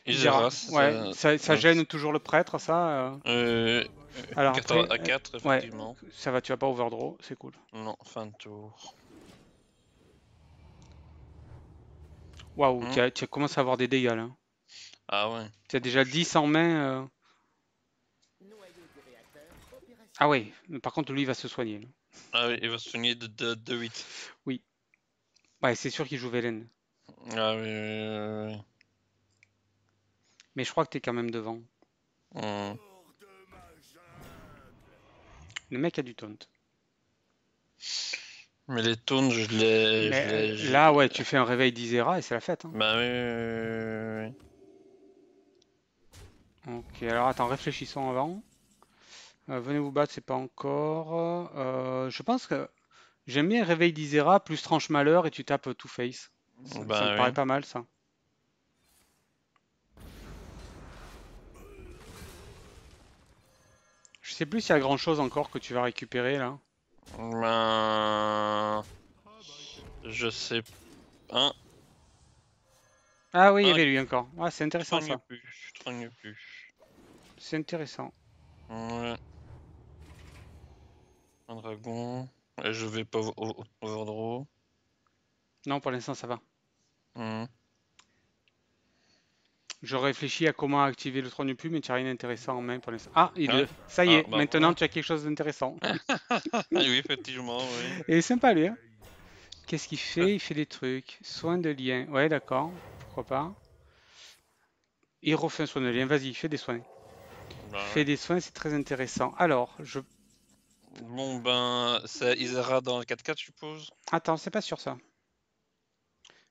Isera, ouais, ça, gêne toujours le prêtre, ça. Euh... euh, euh alors, 4 à effectivement. ça va, tu vas pas overdraw, c'est cool. Non, fin de tour. Waouh, hmm. tu, commences à avoir des dégâts là. Ah ouais. Tu as déjà 10 en main. Euh. Ah ouais, par contre lui il va se soigner. Ah oui, il va se soigner de, 8. Oui. Ouais, c'est sûr qu'il joue Velen. Ah oui, Mais je crois que t'es quand même devant. Hmm. Le mec a du taunt. Mais les tournes, je les. Euh, là, ouais, tu fais un réveil d'Isera et c'est la fête. Hein. Bah oui, Ok, alors attends, réfléchissons avant. Euh, venez vous battre, c'est pas encore. Euh, je pense que j'aime bien réveil d'Isera plus tranche malheur et tu tapes Two Face. Ça, bah me paraît pas mal ça. Je sais plus s'il y a grand chose encore que tu vas récupérer là. Ben... Je sais... pas... Ah oui, il y avait lui encore. c'est intéressant ça. Plus, plus. C'est intéressant. Ouais. Un dragon. je vais pas overdraw. Non, pour l'instant ça va. Je réfléchis à comment activer le tronc du plume, mais tu n'as rien d'intéressant en main pour l'instant. Ah, il ah Ça y ah, est, maintenant tu as quelque chose d'intéressant. Ah oui, effectivement. Oui. Et sympa lui. Hein. Qu'est-ce qu'il fait Il fait des trucs. Soins de lien. Ouais, d'accord. Pourquoi pas. Il refait un soin de lien. Vas-y, fais des soins. Bah fais des soins, c'est très intéressant. Alors, je. Bon, ben, ça ira dans 4-4, je suppose. Attends, c'est pas sûr ça.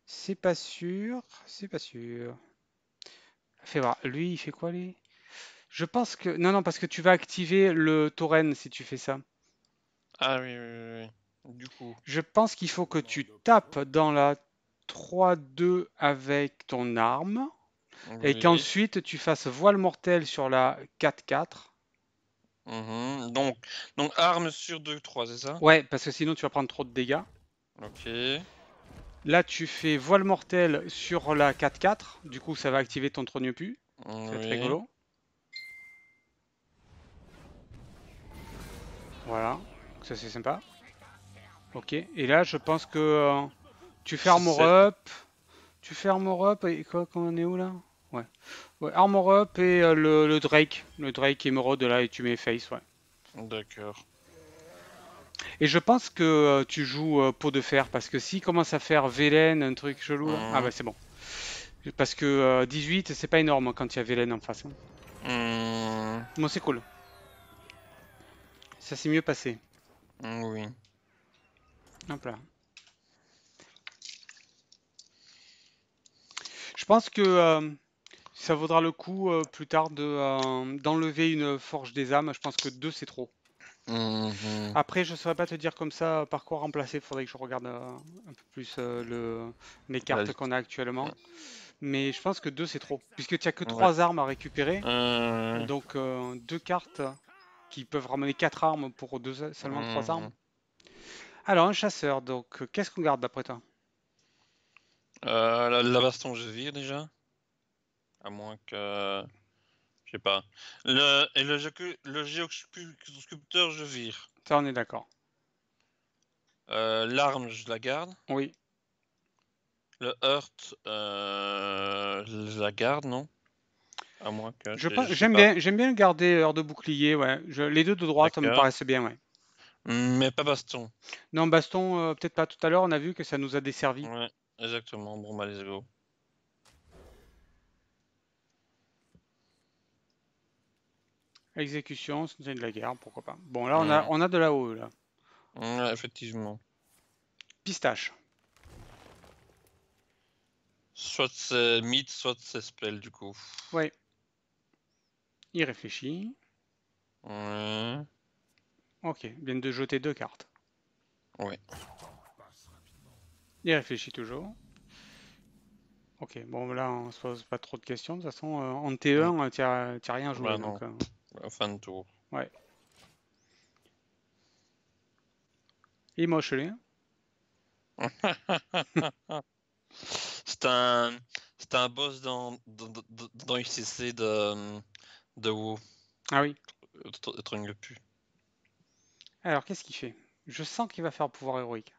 C'est pas sûr. C'est pas sûr. Lui, il fait quoi, lui Je pense que. Non, non, parce que tu vas activer le tauren si tu fais ça. Ah oui, oui, oui. Du coup. Je pense qu'il faut que tu tapes dans la 3-2 avec ton arme. Et qu'ensuite tu fasses voile mortel sur la 4-4. Mhm. Donc, donc arme sur 2-3, c'est ça Ouais, parce que sinon tu vas prendre trop de dégâts. Ok. Là, tu fais voile mortel sur la 4-4. Du coup, ça va activer ton pu, C'est très rigolo. Voilà. Ça, c'est sympa. Ok. Et là, je pense que euh, tu fais armor up. Tu fais armor up et quoi Quand on est où là ouais. ouais. Armor up et euh, le, le, Drake. Le Drake émeraude là et tu mets face, ouais. D'accord. Et je pense que euh, tu joues euh, peau de fer, parce que s'il commence à faire Vélène, un truc chelou, ah mm. bah c'est bon. Parce que 18, euh, c'est pas énorme quand il y a Vélène en face. Hein. Mm. Bon, c'est cool. Ça s'est mieux passé. Mm, oui. Hop là. Je pense que ça vaudra le coup plus tard de, d'enlever une forge des âmes. Je pense que deux, c'est trop. Mhm. Après, je saurais pas te dire comme ça par quoi remplacer. Il faudrait que je regarde euh, un peu plus mes euh, les cartes qu'on a actuellement. Mais je pense que deux, c'est trop. Puisque tu as que 3 armes à récupérer. Mhm. Donc euh, deux cartes qui peuvent ramener quatre armes pour deux, seulement 3 mhm. armes. Alors, un chasseur, donc qu'est-ce qu'on garde d'après toi la, baston, je vire déjà. À moins que. Je sais pas. Le, et le, le géosculpteur, je vire. Ça, on est d'accord. Euh, l'arme, je la garde. Oui. Le Heurt, euh, je la garde, non À moins que. Je j'aime bien, j'aime bien garder hors de bouclier, ouais. les deux de droite, me paraissait bien, Mais pas baston. Non, baston, euh, peut-être pas tout à l'heure, on a vu que ça nous a desservi. exactement. Bon, bah, let's go. Exécution, c'est de la guerre, pourquoi pas. Bon, là, on, a, on a de la haut là. effectivement. Pistache. Soit c'est mythe, soit c'est spell, du coup. Oui. Il réfléchit. Ok, il vient de jeter deux cartes. Oui. Il réfléchit toujours. Ok, bon là on se pose pas trop de questions. De toute façon, euh, en T1, euh, rien joué. Bah, donc, euh, fin de tour. Ouais. Il moche, hein c'est un, c'est un boss dans, dans, dans, de, de WoW. Ah oui. Alors, qu'est-ce qu'il fait Je sens qu'il va faire pouvoir héroïque.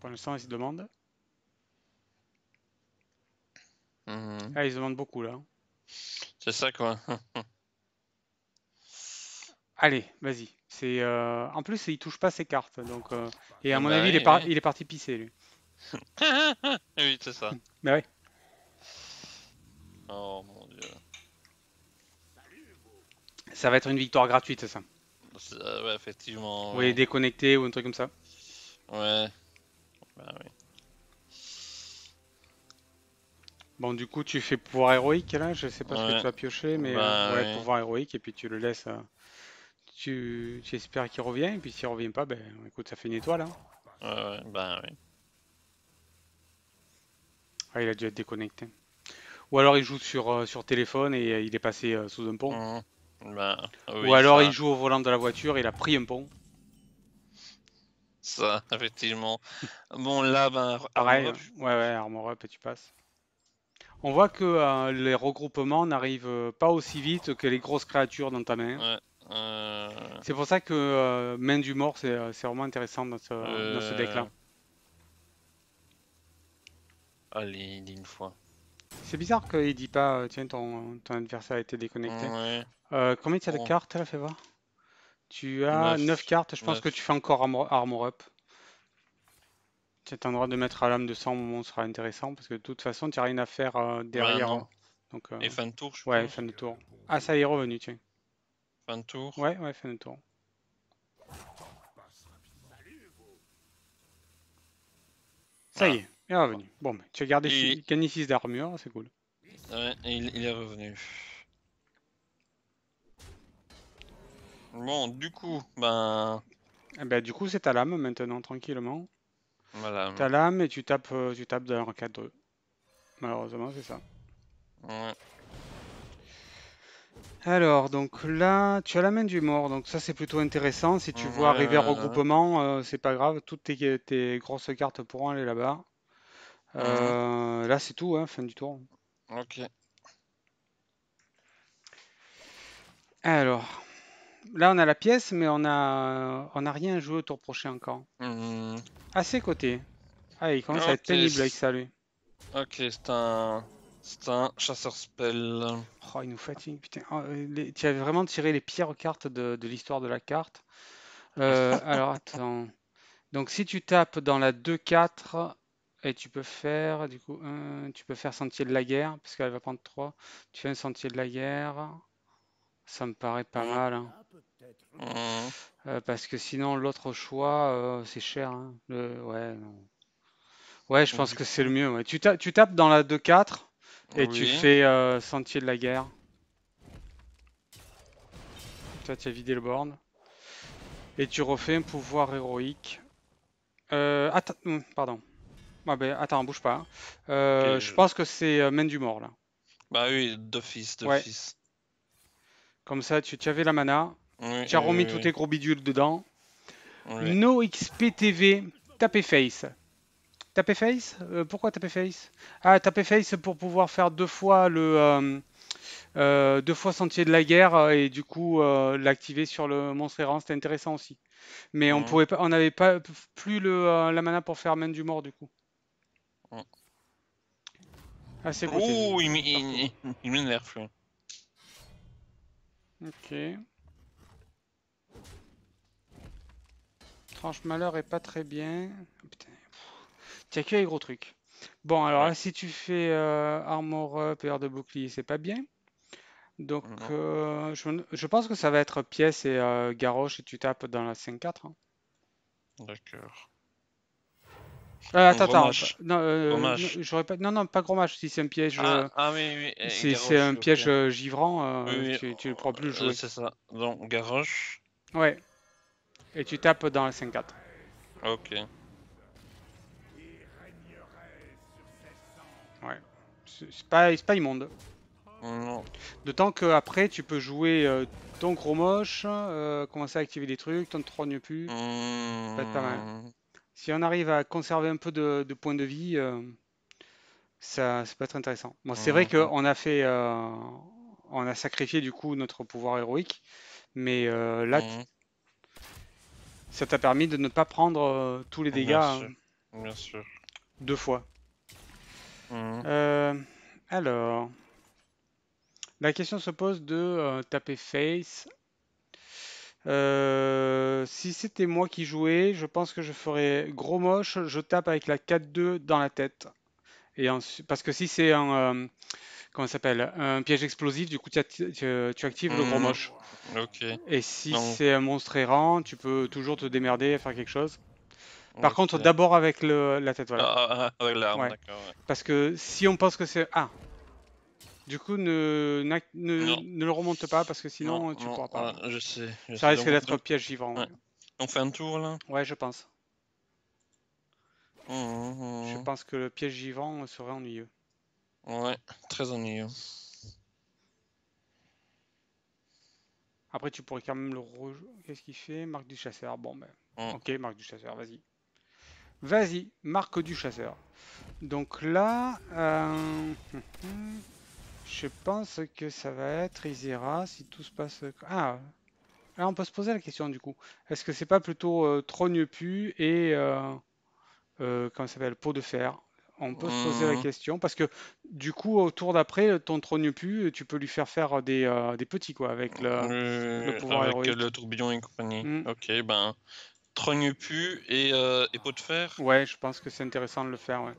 Pour l'instant, il se demande. Mhm. Ah, il se demande beaucoup là. Hein. C'est ça, quoi. Allez, vas-y. C'est euh, En plus, il touche pas ses cartes. Donc, euh, Et à ah mon bah avis, il, est il est parti pisser, lui. oui, c'est ça. Mais bah oui. Oh mon dieu. Ça va être une victoire gratuite, ça. Oui, ouais, effectivement. Vous ouais. déconnecter ou un truc comme ça. Ouais. Bah oui. Bon, du coup, tu fais pouvoir héroïque là, je sais pas ce que tu as pioché, mais bah, euh, pouvoir héroïque, et puis tu le laisses. Euh, tu, espères qu'il revient, et puis s'il revient pas, ben écoute, ça fait une étoile. Hein. Ouais, ouais, bah, oui. Ah, il a dû être déconnecté. Ou alors il joue sur, euh, sur téléphone et il est passé sous un pont. Mmh. Bah, Ou alors il joue au volant de la voiture et il a pris un pont. Ça, effectivement. bon, là, ben. Hein. ouais, ouais, armor up et tu passes on voit que euh, les regroupements n'arrivent pas aussi vite que les grosses créatures dans ta main. Euh. C'est pour ça que euh, Main du Mort, c'est vraiment intéressant dans ce, deck-là. Allez, ah, une fois. C'est bizarre qu'il dit pas, tiens, ton, adversaire a été déconnecté. combien tu as de oh. cartes, fais voir Tu as 9, cartes, je pense que tu fais encore armor Up. Cet endroit de mettre à l'âme de sang au sera intéressant parce que de toute façon, tu n'as rien à faire euh, derrière. Hein. Donc, euh, Et fin de tour, je Ouais, fin de tour. Ah, ça y est revenu, tiens. Fin de tour Ouais, ouais, fin de tour. Ça y est, il est revenu. Bon, ben, tu as gardé il... d'armure, c'est cool. Ouais, il, est revenu. Bon, du coup, ben... Eh ben, du coup, c'est ta lame maintenant, tranquillement. T'as l'âme et tu tapes, euh, tu tapes dans un 4 Malheureusement, c'est ça. Ouais. Alors, donc là, tu as la main du mort, donc ça c'est plutôt intéressant. Si tu vois arriver un regroupement, euh, c'est pas grave, toutes tes, grosses cartes pourront aller là-bas. Euh, mhm. Là, c'est tout, hein, fin du tour. Ok. Alors, là, on a la pièce, mais on a, on a rien joué au tour prochain encore. Mhm. À ses côtés. Ah, il commence à être pénible avec ça, lui. Ok, c'est un... C'est un chasseur spell. Oh, il nous fatigue, putain. Oh, tu avais vraiment tiré les pires cartes de, l'histoire de la carte. Euh, alors, attends. Donc, si tu tapes dans la 2-4, et tu peux faire, du coup, tu peux faire Sentier de la Guerre, parce qu'elle va prendre 3. Tu fais un Sentier de la Guerre. Ça me paraît pas mmh. mal. Hein. Mmh. Euh, parce que sinon, l'autre choix, euh, c'est cher. Hein. Ouais, ouais, je pense mmh. que c'est le mieux. Tu, tapes dans la 2-4 et tu fais euh, Sentier de la guerre. Toi, tu as vidé le borne Et tu refais un pouvoir héroïque. attends, hmm, pardon. Ah ben, attends, bouge pas. Hein. je, pense que c'est Main du Mort là. Bah oui, deux fils deux fils comme ça, tu, avais la mana. tu as remis tous tes gros bidules dedans. No TV, tapez face. Tapez face euh, Pourquoi taper face Ah, taper face pour pouvoir faire deux fois le. Euh, euh, deux fois Sentier de la Guerre et du coup l'activer sur le monstre errant, c'était intéressant aussi. Mais on pouvait on n'avait pas plus le, la mana pour faire main du mort du coup. Ah, c'est il, Ok. Tranche malheur est pas très bien. Ah, Tiens putain. que les gros trucs. Bon, alors là, si tu fais euh, armor up et de bouclier, c'est pas bien. Donc, euh, je, pense que ça va être pièce et euh, garoche et tu tapes dans la 5-4. Hein. D'accord. Euh, attends, attends. Euh, non, non, pas... non, gros match. Si c'est un piège, c'est un piège givrant. tu, tu ne pourras plus le euh, jouer. c'est ça. Donc Garrosh. Ouais. Et tu tapes dans la 5-4. Ok. Ouais. C'est pas, pas immonde. Non. D'autant qu'après, tu peux jouer ton gros moche, commencer à activer des trucs, ton 3 plus. Hmm. Ça être pas mal si on arrive à conserver un peu de, points de vie, euh, ça, c'est peut être intéressant. Bon, c'est vrai qu'on a fait, euh, on a sacrifié du coup notre pouvoir héroïque, mais euh, là, mhm. ça t'a permis de ne pas prendre tous les dégâts deux fois. Mhm. alors, la question se pose de taper face euh, si c'était moi qui jouais, je pense que je ferais gros moche, je tape avec la 4-2 dans la tête. Et parce que si c'est un, euh, un piège explosif, du coup tu, actives le gros hmm. moche. Et si c'est un monstre errant, tu peux toujours te démerder et faire quelque chose. Par contre, d'abord avec la tête, voilà. Ah, avec l'arme, Parce que si on pense que c'est... Ah, du coup, ne, le remonte pas parce que sinon tu pourras pas. je sais. ça risque d'être piège vivant. On fait un tour là Ouais, je pense. Oh, oh, oh. Je pense que le piège vivant serait ennuyeux. Ouais, très ennuyeux. Après, tu pourrais quand même le rejoindre, Qu'est-ce qu'il fait Marque du chasseur. Bon, ben. Ok, marque du chasseur, vas-y. Vas-y, marque du chasseur. Donc là. Euh, hum, hum, je pense que ça va être Isera si tout se passe... Ah Là, on peut se poser la question du coup. Est-ce que c'est pas plutôt Trognepu Trogne pu et... Euh, euh comment s'appelle Pot de fer on peut se poser la mhm. question parce que du coup au tour d'après ton Trognepu, pu tu peux lui faire faire des, euh, des petits quoi avec le, avec euh, le tourbillon et compagnie mm. ok ben trogne pu et, euh, et pot de fer ouais je pense que c'est intéressant de le faire ouais.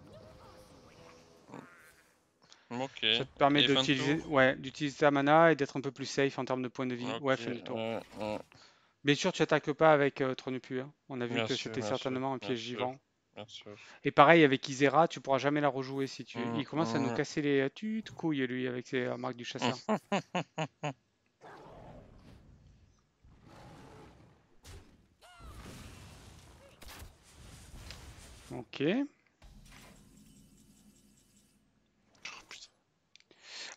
Ça te permet d'utiliser ouais, ta mana et d'être un peu plus safe en termes de points de vie. Ouais, tour. Mm, mm. Bien sûr, tu attaques pas avec euh, Tronupu. Hein. On a vu que c'était certainement un piège vivant. Et pareil avec Isera, tu pourras jamais la rejouer si tu. Mm, il commence à nous casser les euh, tu couilles lui avec ses euh, marques du chasseur. ok.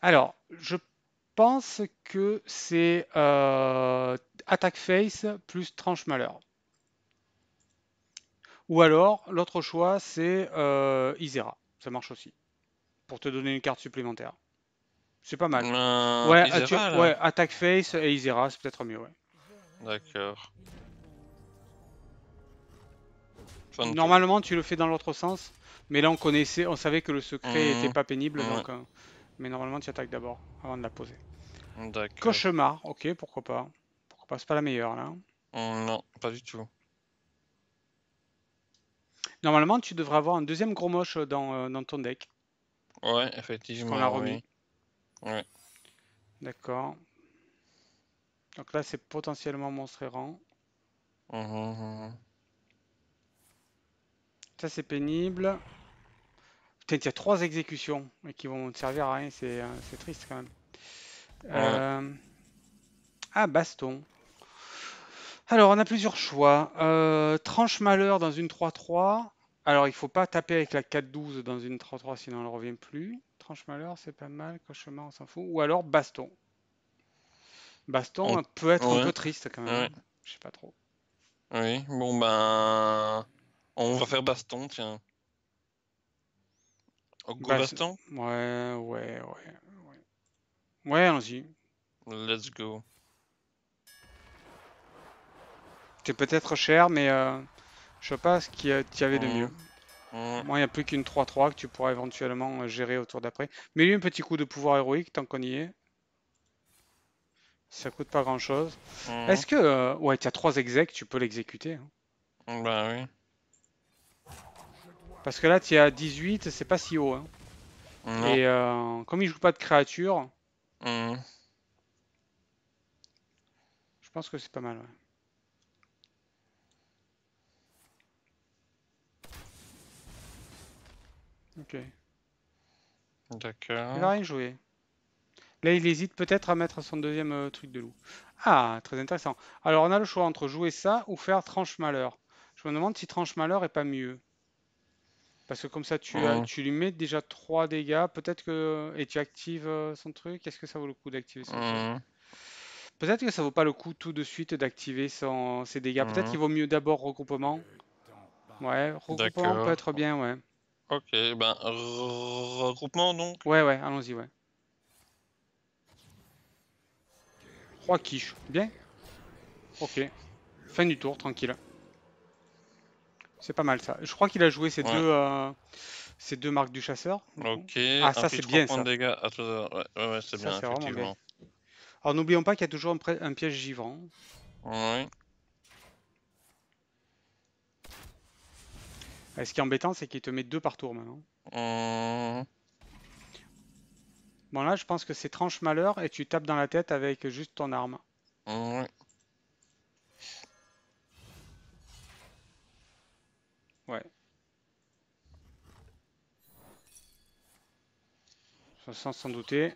Alors, je pense que c'est euh, Attack face plus tranche malheur. Ou alors, l'autre choix, c'est euh, Isera. Ça marche aussi. Pour te donner une carte supplémentaire. C'est pas mal. Euh, ouais, ouais, Attack face et Isera, c'est peut-être mieux. D'accord. Normalement, tu le fais dans l'autre sens. Mais là, on connaissait, on savait que le secret n'était mmh. pas pénible. Donc, mais normalement tu attaques d'abord avant de la poser. Cauchemar, ok, pourquoi pas. Pourquoi pas, c'est pas la meilleure là. Mm, non, pas du tout. Normalement, tu devrais avoir un deuxième gros moche dans, euh, ton deck. Ouais, effectivement. On l'a remis. Ouais. D'accord. Donc là, c'est potentiellement monstre errant. Mm, mm, Ça, c'est pénible. Peut-être il y a trois exécutions et qui vont te servir à rien, c'est euh, triste quand même. Euh, ah, baston. Alors, on a plusieurs choix. Euh, tranche malheur dans une 3-3. Alors, il faut pas taper avec la 4-12 dans une 3-3, sinon on ne revient plus. Tranche malheur, c'est pas mal. Cauchemar, on s'en fout. Ou alors baston. Baston peut être un peu triste quand même. Je sais pas trop. Oui, bon ben. On va faire baston, tiens. Bah, Baston ouais, ouais, ouais, ouais. allons-y. Let's go. C'est peut-être cher, mais euh, je sais pas ce qu'il y avait de mm. mieux. Mm. Moi, il n'y a plus qu'une 3-3 que tu pourras éventuellement euh, gérer autour d'après. Mais lui, un petit coup de pouvoir héroïque tant qu'on y est. Ça coûte pas grand chose. Mm. Est-ce que. Euh, ouais, tu as 3 execs, tu peux l'exécuter. Hein. Bah oui. Parce que là, tu es à 18, c'est pas si haut. Hein. Et euh, comme il joue pas de créature, mmh. je pense que c'est pas mal. Ok. D'accord. Il va rien jouer. Là, il hésite peut-être à mettre son deuxième euh, truc de loup. Ah, très intéressant. Alors, on a le choix entre jouer ça ou faire tranche malheur. Je me demande si tranche malheur est pas mieux. Parce que comme ça, tu, lui mets déjà 3 dégâts, peut-être que... Et tu actives euh, son truc. Est-ce que ça vaut le coup d'activer son truc? Mhm. Peut-être que ça vaut pas le coup tout de suite d'activer ses dégâts. Peut-être mhm. qu'il vaut mieux d'abord regroupement. Ouais, regroupement peut être bien, ouais. Ok, ben, regroupement donc. Ouais, ouais, allons-y, ouais. 3 quiches, bien. Ok. Fin du tour, tranquille. C'est pas mal ça. Je crois qu'il a joué ces deux euh, deux marques du chasseur. Ok. Ah ça c'est bien ça. Ah, dégâts Ouais, ouais, c'est bien effectivement. Alors n'oublions pas qu'il y a toujours un, piège givrant. Ouais. Euh, ce qui est embêtant, c'est qu'il te met deux par tour maintenant. Mmh. Bon là, je pense que c'est tranche malheur et tu tapes dans la tête avec juste ton arme. Ouais. Ouais. sans douter.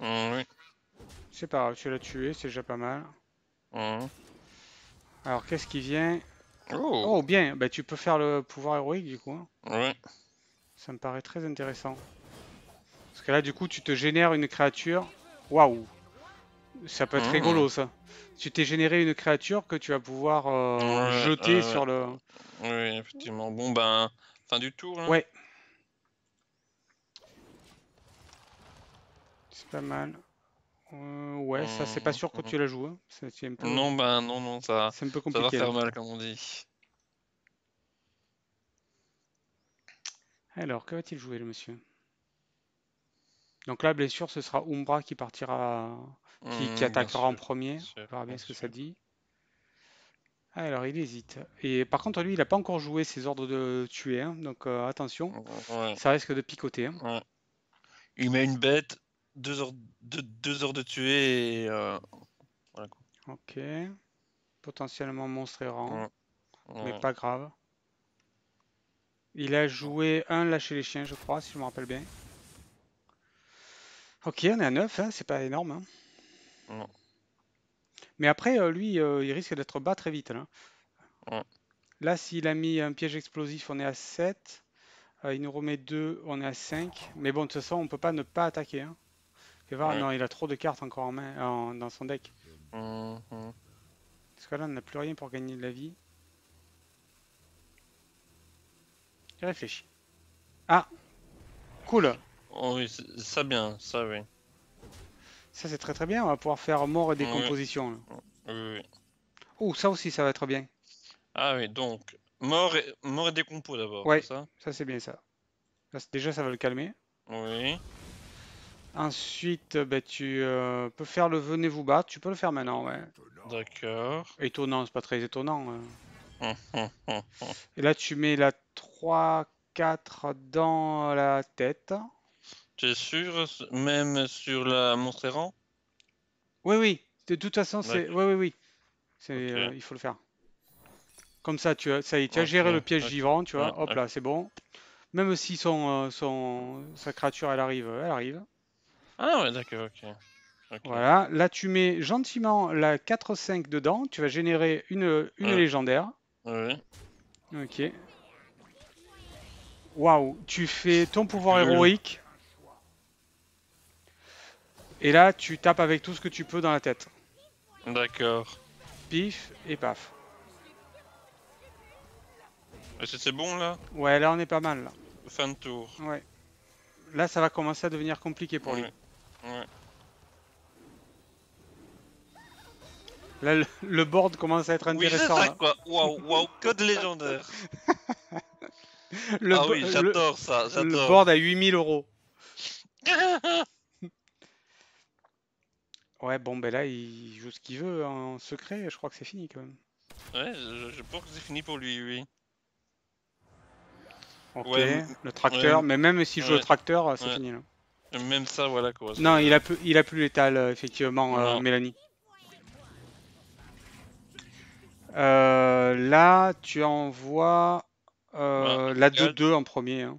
Mm, c'est pas grave, tu l'as tué, c'est déjà pas mal. Mm. Alors qu'est-ce qui vient oh. oh. bien, bah tu peux faire le pouvoir héroïque du coup. Hein. Ouais. Ça me paraît très intéressant. Parce que là du coup tu te génères une créature. Waouh ça peut être mmh. rigolo, ça. Tu t'es généré une créature que tu vas pouvoir euh, jeter sur le. Oui, effectivement. Bon, ben, fin du tour. Hein. Ouais. C'est pas mal. Euh, ouais, ça, c'est pas sûr que mmh, mmh, tu la joues. Hein, non, ben, non, non, ça, un ça va faire mal, comme on dit. Alors, que va-t-il jouer, le monsieur donc là, blessure, ce sera Umbra qui partira, qui, hmm, attaquera en premier. On verra bien, ce que ça dit. Alors, il hésite. Et par contre, lui, il n'a pas encore joué ses ordres de tuer, hein. donc euh, attention, ça risque de picoter. Hein. Il met une bête, deux heures, deux de tuer et euh, Ok. Potentiellement monstre errant, mais pas grave. Il a joué un lâcher les chiens, je crois, si je me rappelle bien. Ok, on est à 9, hein, c'est pas énorme. Hein. Mais après, euh, lui, euh, il risque d'être bas très vite. Là, s'il a mis un piège explosif, on est à 7. Euh, il nous remet 2, on est à 5. Mais bon, de toute façon, on peut pas ne pas attaquer. Hein. Fais non, il a trop de cartes encore en main, dans son deck. Mm-hmm. Parce que là, on n'a plus rien pour gagner de la vie. Il réfléchit. Ah Cool Oh oui, ça bien, ça oui. Ça c'est très très bien, on va pouvoir faire mort et décomposition. Oui. Oh, ça aussi ça va être bien. Ah oui, donc mort et, mort et décompos d'abord. Ouais, ça, c'est bien ça. déjà ça va le calmer. Oui. Ensuite, euh, bah, tu euh, peux faire le venez vous battre, tu peux le faire maintenant, ouais. D'accord. Étonnant, c'est pas très étonnant. Hein. et là tu mets la 3, 4 dans la tête. T'es sûr Même sur la Montserrat Oui, oui. De toute façon, c'est. Oui, oui, oui. il faut le faire. Comme ça, tu as, ça y as géré le piège vivant, tu vois. Hop là, c'est bon. Même si son, euh, son, sa créature, elle arrive, euh, elle arrive. Ah ouais, d'accord, ok. Voilà, là tu mets gentiment la 4-5 dedans, tu vas générer une, une légendaire. Ouais. Ok. Waouh, tu fais ton pouvoir héroïque. Et là, tu tapes avec tout ce que tu peux dans la tête. D'accord. Pif et paf. C'est bon là Ouais, là on est pas mal là. Fin de tour. Ouais. Là ça va commencer à devenir compliqué pour lui. Ouais. Là le, board commence à être intéressant. Oui, c'est quoi. Waouh, waouh, code légendaire. le ah oui, j'adore ça, j'adore. Le board à 8000 euros. Ouais, bon, ben là, il joue ce qu'il veut hein, en secret, je crois que c'est fini quand même. Ouais, je, pense que c'est fini pour lui, oui. Ok, le tracteur, mais même s'il joue le tracteur, c'est fini là. Même ça, voilà quoi. Non, il a plus, il a plus l'étal, euh, effectivement, euh, Mélanie. Euh, là, tu envoies la 2-2 en premier. Hein.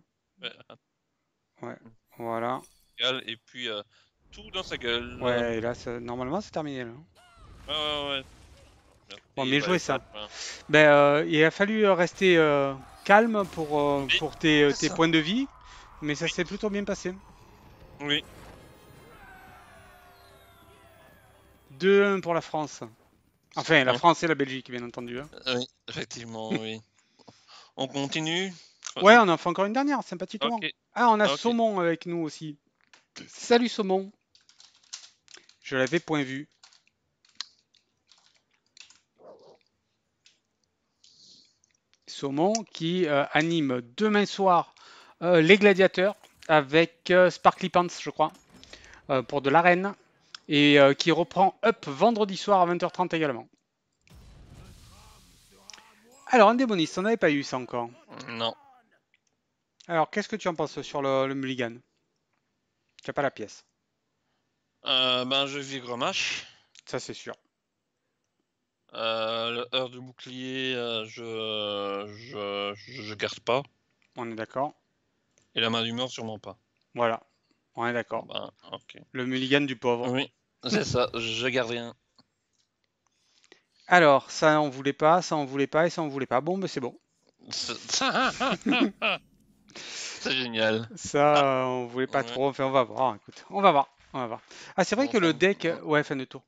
Ouais, voilà. Et puis dans sa gueule. Ouais, là, normalement, c'est terminé. Là. Ouais, ouais, ouais. Bon, mais jouer ça. Ben, euh, il a fallu euh, rester euh, calme pour, pour tes, tes points de vie, mais ça s'est plutôt bien passé. Oui. 2-1 pour la France. Enfin, la France et la Belgique, bien entendu. Hein. Oui, effectivement, oui. On continue Ouais, on en fait encore une dernière, sympathiquement. Ah, on a Saumon avec nous aussi. Salut Saumon je l'avais point vu. Saumon qui euh, anime demain soir euh, les gladiateurs avec euh, Sparkly Pants, je crois, pour de l'arène et qui reprend Up vendredi soir à 20h30 également. Alors, un démoniste, on n'avait pas eu ça encore. Non. Alors, qu'est-ce que tu en penses sur le, le mulligan Tu n'as pas la pièce. Euh, ben, Je vis match Ça, c'est sûr. Euh, le heure du bouclier, euh, je, je, je, garde pas. On est d'accord. Et la main du mort, sûrement pas. Voilà, on est d'accord. Ben, le mulligan du pauvre. Oui, c'est ça, je garde rien. Alors, ça on voulait pas, ça on voulait pas et ça on voulait pas. Bon, mais ben, c'est bon. c'est génial. Ça, on voulait pas trop. on va voir. Écoute, on va voir. On va voir. Ah, c'est vrai que le deck, ouais, fin de tour.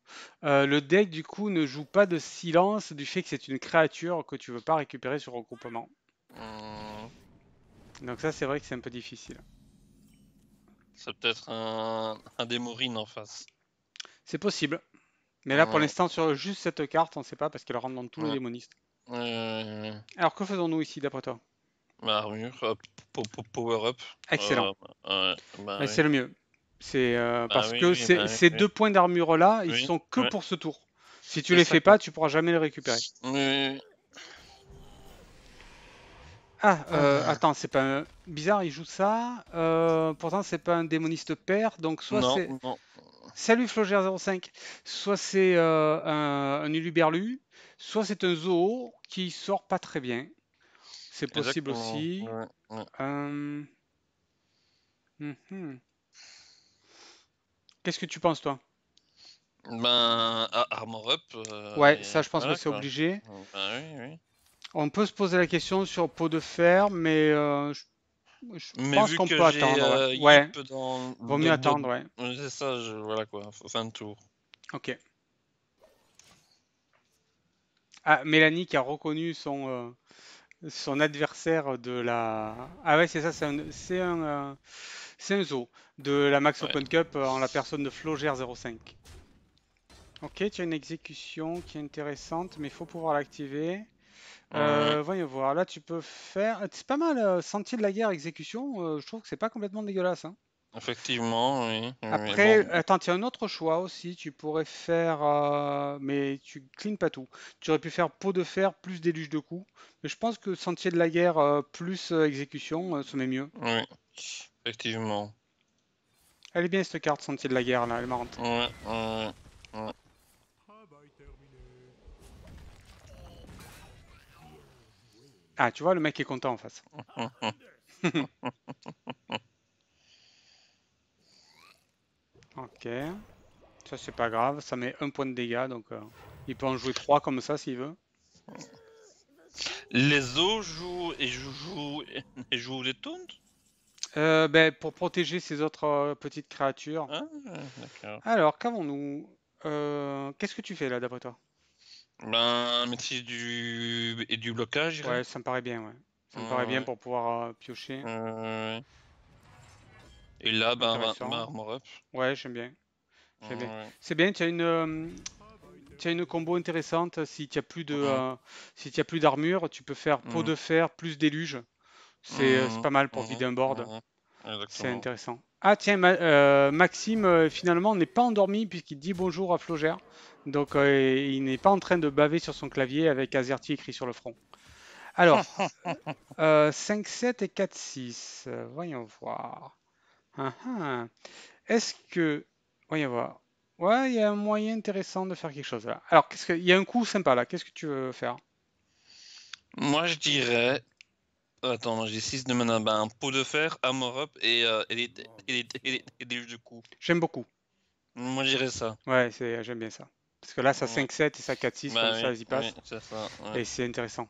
Euh, le deck, du coup, ne joue pas de silence du fait que c'est une créature que tu veux pas récupérer sur regroupement. Hmm. Donc ça, c'est vrai que c'est un peu difficile. C'est peut-être un, un Démorine en face. C'est possible. Mais là, pour l'instant, sur juste cette carte, on ne sait pas parce qu'elle rentre dans tous les démonistes. Alors, que faisons-nous ici, d'après toi bah, Armure, power up. Excellent. Bah, bah, c'est le mieux. C'est euh, bah parce que bah, ces deux points d'armure là, ils sont que pour ce tour. Si tu les fais pas, tu pourras jamais les récupérer. Ah, euh, ah, attends, c'est pas bizarre, il joue ça. Euh, pourtant, c'est pas un démoniste père, donc soit c'est. Salut Flogère05, soit c'est euh, un, Uluberlu, soit c'est un Zoo qui sort pas très bien. C'est possible aussi. Mhm. Qu'est-ce que tu penses, toi Ben, Armor Up. Euh, ouais, ça, je pense que c'est obligé. Ben On peut se poser la question sur Peau de Fer, mais euh, je, pense qu'on peut attendre. ouais. Euh, Vaut mieux attendre, ouais. C'est ça, voilà quoi, fin de tour. Ok. Ah, Mélanie qui a reconnu son, son adversaire de la. Ah ouais, c'est ça, c'est un. Senzo de la Max Open Cup euh, en la personne de Flogère05. Ok, tu as une exécution qui est intéressante, mais il faut pouvoir l'activer. Euh, voyons voir, là tu peux faire. C'est pas mal, euh, Sentier de la guerre, exécution. je trouve que c'est pas complètement dégueulasse. Hein. Effectivement, oui. Après, attends, il y un autre choix aussi. Tu pourrais faire. mais tu clean pas tout. Tu aurais pu faire peau de fer plus déluge de coups. Mais je pense que Sentier de la guerre plus exécution, ça met mieux. Oui. Effectivement. Elle est bien cette carte Sentier de la guerre là, elle est marrante. Ouais, ouais, Ah, tu vois, le mec est content en face. ok. Ça, c'est pas grave. Ça met un point de dégâts, donc euh, il peut en jouer trois comme ça s'il veut. Les os jouent et jouent, et jouent les taunts euh, ben, pour protéger ces autres euh, petites créatures. Ah, Alors, qu'avons-nous euh, Qu'est-ce que tu fais là, d'après toi Ben, maîtrise du... et du blocage. Ouais, ça me paraît bien, Ça me paraît bien pour pouvoir piocher. Et là, ben, ma, armor up. Ouais, j'aime bien. C'est bien, tu as une, une combo intéressante. Si tu n'as plus de, si tu plus d'armure, tu peux faire peau mm. de fer plus déluge. Euh, mhm. C'est pas mal pour vider un board. c'est intéressant. Ah tiens, euh, Maxime euh, finalement n'est pas endormi puisqu'il dit bonjour à Flogère. Donc il n'est pas en train de baver sur son clavier avec Azerty écrit sur le front. Alors, 5-7 et 4-6. Voyons voir. Ah, ah. Est-ce que... Voyons voir. Ouais, il y a un moyen intéressant de faire quelque chose là. Alors, qu'est-ce il y a un coup sympa là. Qu'est-ce que tu veux faire Moi, je dirais Attends, j'ai 6 de mana. Ben, un pot de fer, armor up et, des jeux de coups J'aime beaucoup. Moi, j'irais ça. Ouais, j'aime bien ça. Parce que là, ça 5-7 et ça 4-6, bah comme ça, ils y passent. Et c'est intéressant.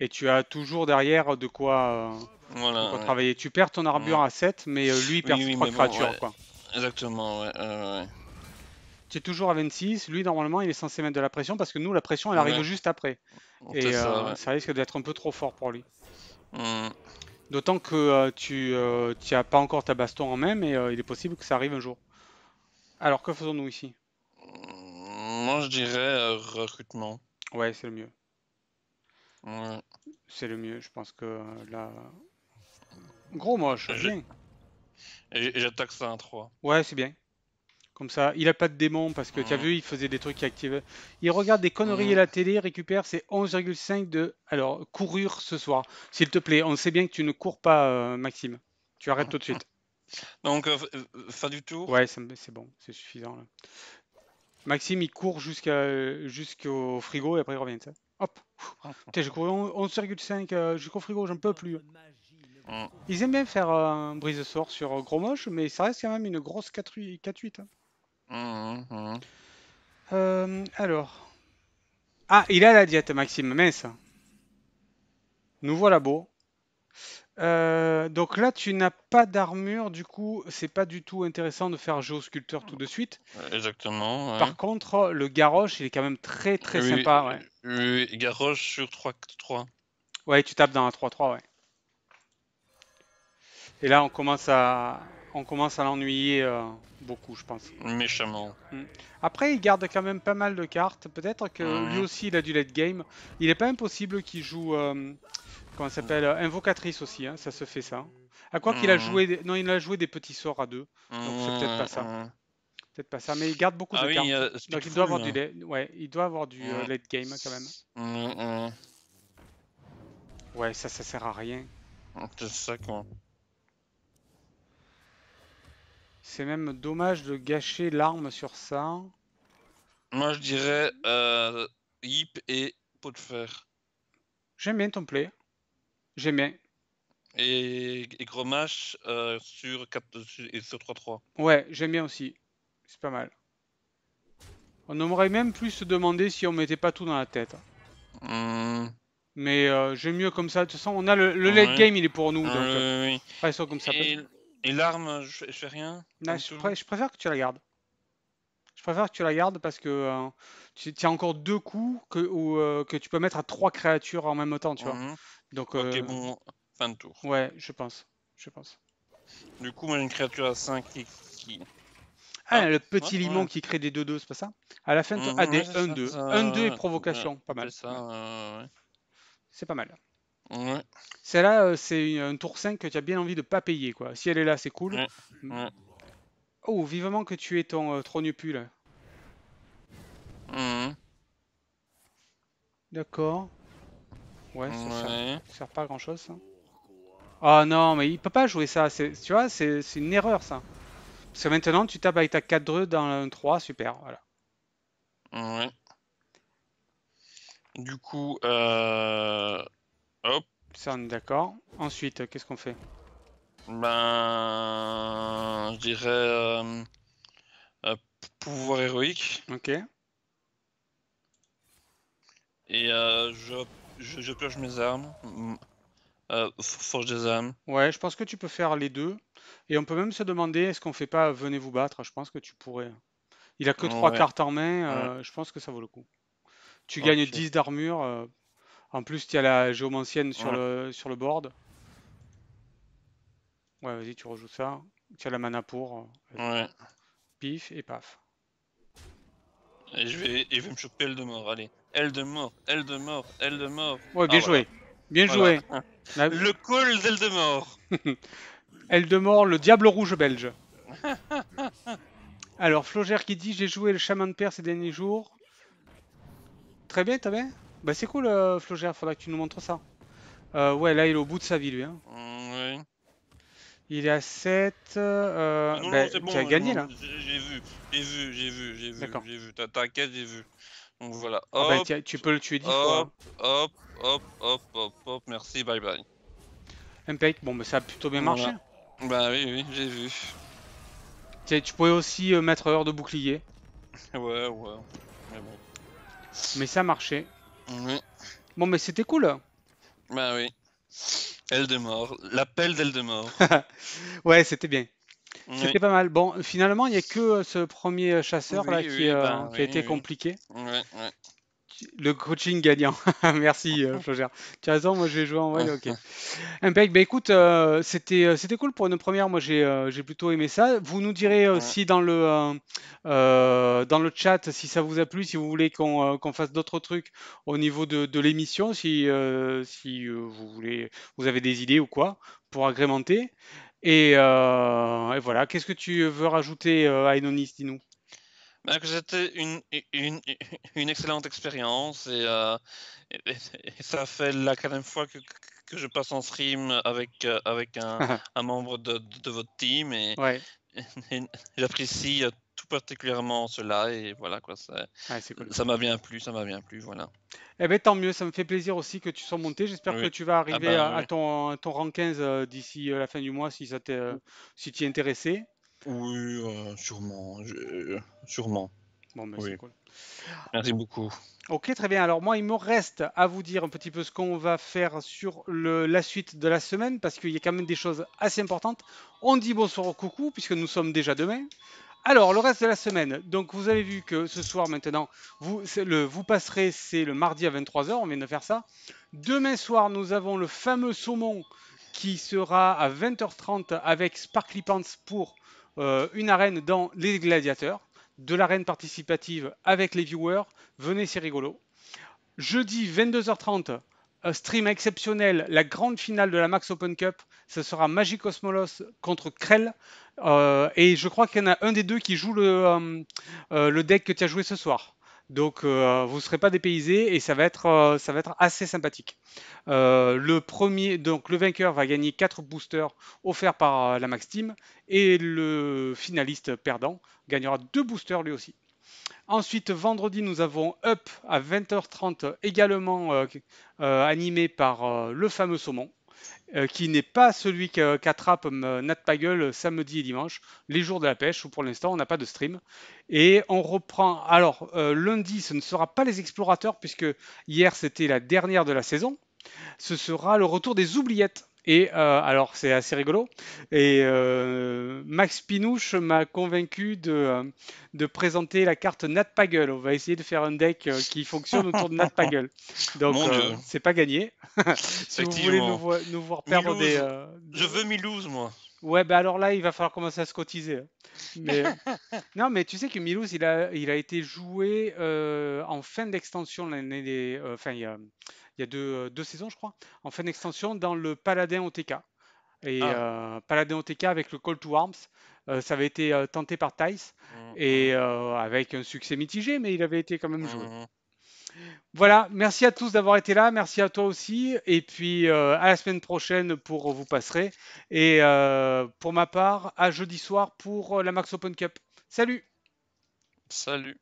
Et tu as toujours derrière de quoi, euh, travailler. Tu perds ton arbure à 7, mais euh, lui, il perd oui, 3 créatures. Quoi. Exactement, ouais. Tu es toujours à 26. Lui, normalement, il est censé mettre de la pression parce que nous, la pression, elle arrive juste après. Et euh, ça risque d'être un peu trop fort pour lui. Mm. D'autant que euh, tu n'as euh, pas encore ta baston en main, mais euh, il est possible que ça arrive un jour. Alors, que faisons-nous ici mm, Moi, je dirais recrutement. Ouais, c'est le mieux. C'est le mieux, je pense que là. Gros moche, viens Et j'attaque ça à 3. Ouais, c'est bien. Comme ça, il a pas de démon parce que tu as vu, il faisait des trucs qui activaient. Il regarde des conneries à la télé, récupère ses 11,5 de. Alors, courir ce soir. S'il te plaît, on sait bien que tu ne cours pas, euh, Maxime. Tu arrêtes tout de suite. Donc, pas euh, euh, du tour Ouais, c'est bon, c'est suffisant. Maxime, il court jusqu'à jusqu'au frigo et après il revient. Hop j'ai couru 11,5 jusqu'au frigo, j'en peux plus. Hum. Ils aiment bien faire un brise-sort sur Gros Moche, mais ça reste quand même une grosse 4-8. Euh, alors. Ah, il a la diète, Maxime, mince. Nous voilà beau. Euh, donc là, tu n'as pas d'armure, du coup, c'est pas du tout intéressant de faire sculpteur tout de suite. Exactement. Par contre, le garoche il est quand même très très sympa. sur 3-3. Ouais, tu tapes dans un 3-3, ouais. Et là, on commence à on commence à l'ennuyer euh, beaucoup, je pense. Méchamment. Mm. Après, il garde quand même pas mal de cartes. Peut-être que mhm. lui aussi, il a du late game. Il n'est pas impossible qu'il joue, euh, Comment comment s'appelle, euh, invocatrice aussi. Hein, ça se fait ça. À quoi qu'il a mhm. joué, non, il a joué des petits sorts à deux. Donc c'est peut-être pas ça. Mhm. Peut-être pas ça, mais il garde beaucoup ah de cartes. donc il doit avoir du, ouais, il doit avoir du late game quand même. Ouais, ça, ça sert à rien. C'est ça quoi. C'est même dommage de gâcher l'arme sur ça. Moi, je dirais euh, hip et pot de fer. J'aime bien ton play. J'aime bien. Et, et euh, sur 4 et sur 3-3. Ouais, j'aime bien aussi. C'est pas mal. On aurait même plus se demander si on mettait pas tout dans la tête. Hmm. Mais euh, j'aime mieux comme ça. De toute façon, on a le, late game, il est pour nous. donc, euh, oui. comme ça. Et l'arme, je, fais rien je, préfère que tu la gardes. Je préfère que tu la gardes parce que euh, tu as encore deux coups que, euh, que tu peux mettre à trois créatures en même temps, tu mhm. Donc, Ok, euh, bon, fin de tour. Ouais, je pense. Je pense. Du coup, moi, j'ai une créature à 5 qui... Ah, ah, le petit limon qui crée des 2-2, c'est pas ça À la fin, de... Mhm, ah, des 1-2. 1-2 et provocation, pas mal. ça, C'est pas mal. Celle-là, euh, c'est un tour 5 que tu as bien envie de pas payer. quoi. Si elle est là, c'est cool. Oh, vivement que tu es ton euh, trognepul. Mmh. D'accord. Ouais, ça, Sert, pas à grand chose. Ça. Oh non, mais il peut pas jouer ça. Tu vois, c'est une erreur ça. Parce que maintenant, tu tapes avec ta 4 dans un 3, super, voilà. Du coup, euh... Ça, on est d'accord. Ensuite, euh, qu'est-ce qu'on fait Ben. Je dirais. Euh, euh, pouvoir héroïque. Ok. Et je, je, pioche mes armes. forge des armes. Ouais, je pense que tu peux faire les deux. Et on peut même se demander est-ce qu'on fait pas Venez vous battre Je pense que tu pourrais. Il a que trois cartes en main. Je pense que ça vaut le coup. Tu gagnes 10 d'armure en plus, tu as la géomancienne sur, le, sur le board. Ouais, vas-y, tu rejoues ça. Tu as la mana pour. Euh, ouais. Pif et paf. Et je vais, me choper Eldemort, allez. Eldemort, de mort, Ouais, bien ah, joué. Bien joué. Ah. Le call d'Eldemort. Eldemort, le diable rouge belge. Alors, Flogère qui dit J'ai joué le chaman de Père ces derniers jours. Très bien, t'as bien bah c'est cool, euh, Flogère, faudra que tu nous montres ça. Euh, ouais, là, il est au bout de sa vie, lui. Hein. Mm, il est à 7. Euh, ah, bah, tu as gagné, là J'ai vu, j'ai vu, j'ai vu, j'ai vu. D'accord. J'ai vu, t'inquiète, j'ai vu. Donc voilà. Ah, bah, hop, tu peux le tuer 10 hop, fois. Hein. Hop, hop, hop, hop, hop, merci, bye bye. MPEG, bon, mais bah, ça a plutôt bien marché. Bah oui, oui, j'ai vu. tu pouvais aussi euh, mettre heure de bouclier. ouais, ouais. Mais bon. Mais ça marchait. Bon, mais c'était cool. Bah oui. Eldemort, l'appel d'Eldemort. ouais, c'était bien. C'était pas mal. Bon, finalement, il n'y a que euh, ce premier chasseur là, euh, bah qui, a été compliqué. Le coaching gagnant. Merci, euh, Tu as raison, moi je vais jouer en vrai. Ok. Impec, bah, écoute, euh, euh, c'était, cool pour une première. Moi j'ai, plutôt aimé ça. Vous nous direz aussi dans le, dans le chat si ça vous a plu, si vous voulez qu'on, fasse d'autres trucs au niveau de, l'émission, si, si vous, voulez, vous avez des idées ou quoi pour agrémenter. Et, et voilà, qu'est-ce que tu veux rajouter à Enonis, dis-nous ben, c'était une, excellente expérience euh, et, ça fait la quatrième fois que, je passe en stream avec, euh, avec un, membre de, votre team et, j'apprécie euh, tout particulièrement cela et voilà quoi ça m'a bien plu ça m'a bien plu voilà eh ben tant mieux ça me fait plaisir aussi que tu sois monté j'espère que tu vas ah arriver ben à, ton, rang 15 d'ici la fin du mois si si tu es intéressé oui, euh, sûrement. Sûrement. Bon, ben, c'est cool. Merci beaucoup. Ok, très bien. Alors moi, il me reste à vous dire un petit peu ce qu'on va faire sur la suite de la semaine, parce qu'il y a quand même des choses assez importantes. On dit bonsoir au coucou, puisque nous sommes déjà demain. Alors, le reste de la semaine. Donc, vous avez vu que ce soir, maintenant, vous, le, vous passerez, c'est le mardi à 23h, on vient de faire ça. Demain soir, nous avons le fameux saumon qui sera à 20h30 avec Sparkly Pants pour euh, une arène dans Les Gladiateurs, de l'arène participative avec les viewers. Venez, c'est rigolo. Jeudi 22h30, stream exceptionnel, la grande finale de la Max Open Cup. Ce sera Magic Cosmolos contre Krell. Euh, et je crois qu'il y en a un des deux qui joue le, euh, le deck que tu as joué ce soir. Donc euh, vous ne serez pas dépaysé et ça va être, euh, assez sympathique. Euh, le, premier, donc, le vainqueur va gagner 4 boosters offerts par la Max Team et le finaliste perdant gagnera 2 boosters lui aussi. Ensuite, vendredi, nous avons Up à 20h30, également animé par le fameux Saumon. Euh, qui n'est pas celui qu'attrape euh, Nat Pagel euh, samedi et dimanche, les jours de la pêche, où pour l'instant on n'a pas de stream. Et on reprend. Alors, lundi, ce ne sera pas les explorateurs, puisque hier c'était la dernière de la saison. Ce sera le retour des oubliettes. Et euh, alors, c'est assez rigolo. Et euh, Max Pinouche m'a convaincu de, euh, présenter la carte Nat Pagel. On va essayer de faire un deck qui fonctionne autour de Nat Pagel. Donc, ce c'est pas gagné. si vous voulez nous, voir perdre des. Je veux Milouz, moi. Ouais, bah alors là, il va falloir commencer à se cotiser. Hein. Mais... non, mais tu sais que Milouz, il a, il a été joué en fin d'extension l'année des. Enfin, il y a il y a euh, deux, saisons, je crois, en fin d'extension dans le Paladin OTK. Et ah. euh, Paladin OTK avec le Call to Arms, euh, ça avait été tenté par Tice, mm-hmm. et avec un succès mitigé, mais il avait été quand même joué. Mm-hmm. Voilà, merci à tous d'avoir été là, merci à toi aussi, et puis à la semaine prochaine pour vous passerez, et pour ma part, à jeudi soir pour la Max Open Cup. Salut Salut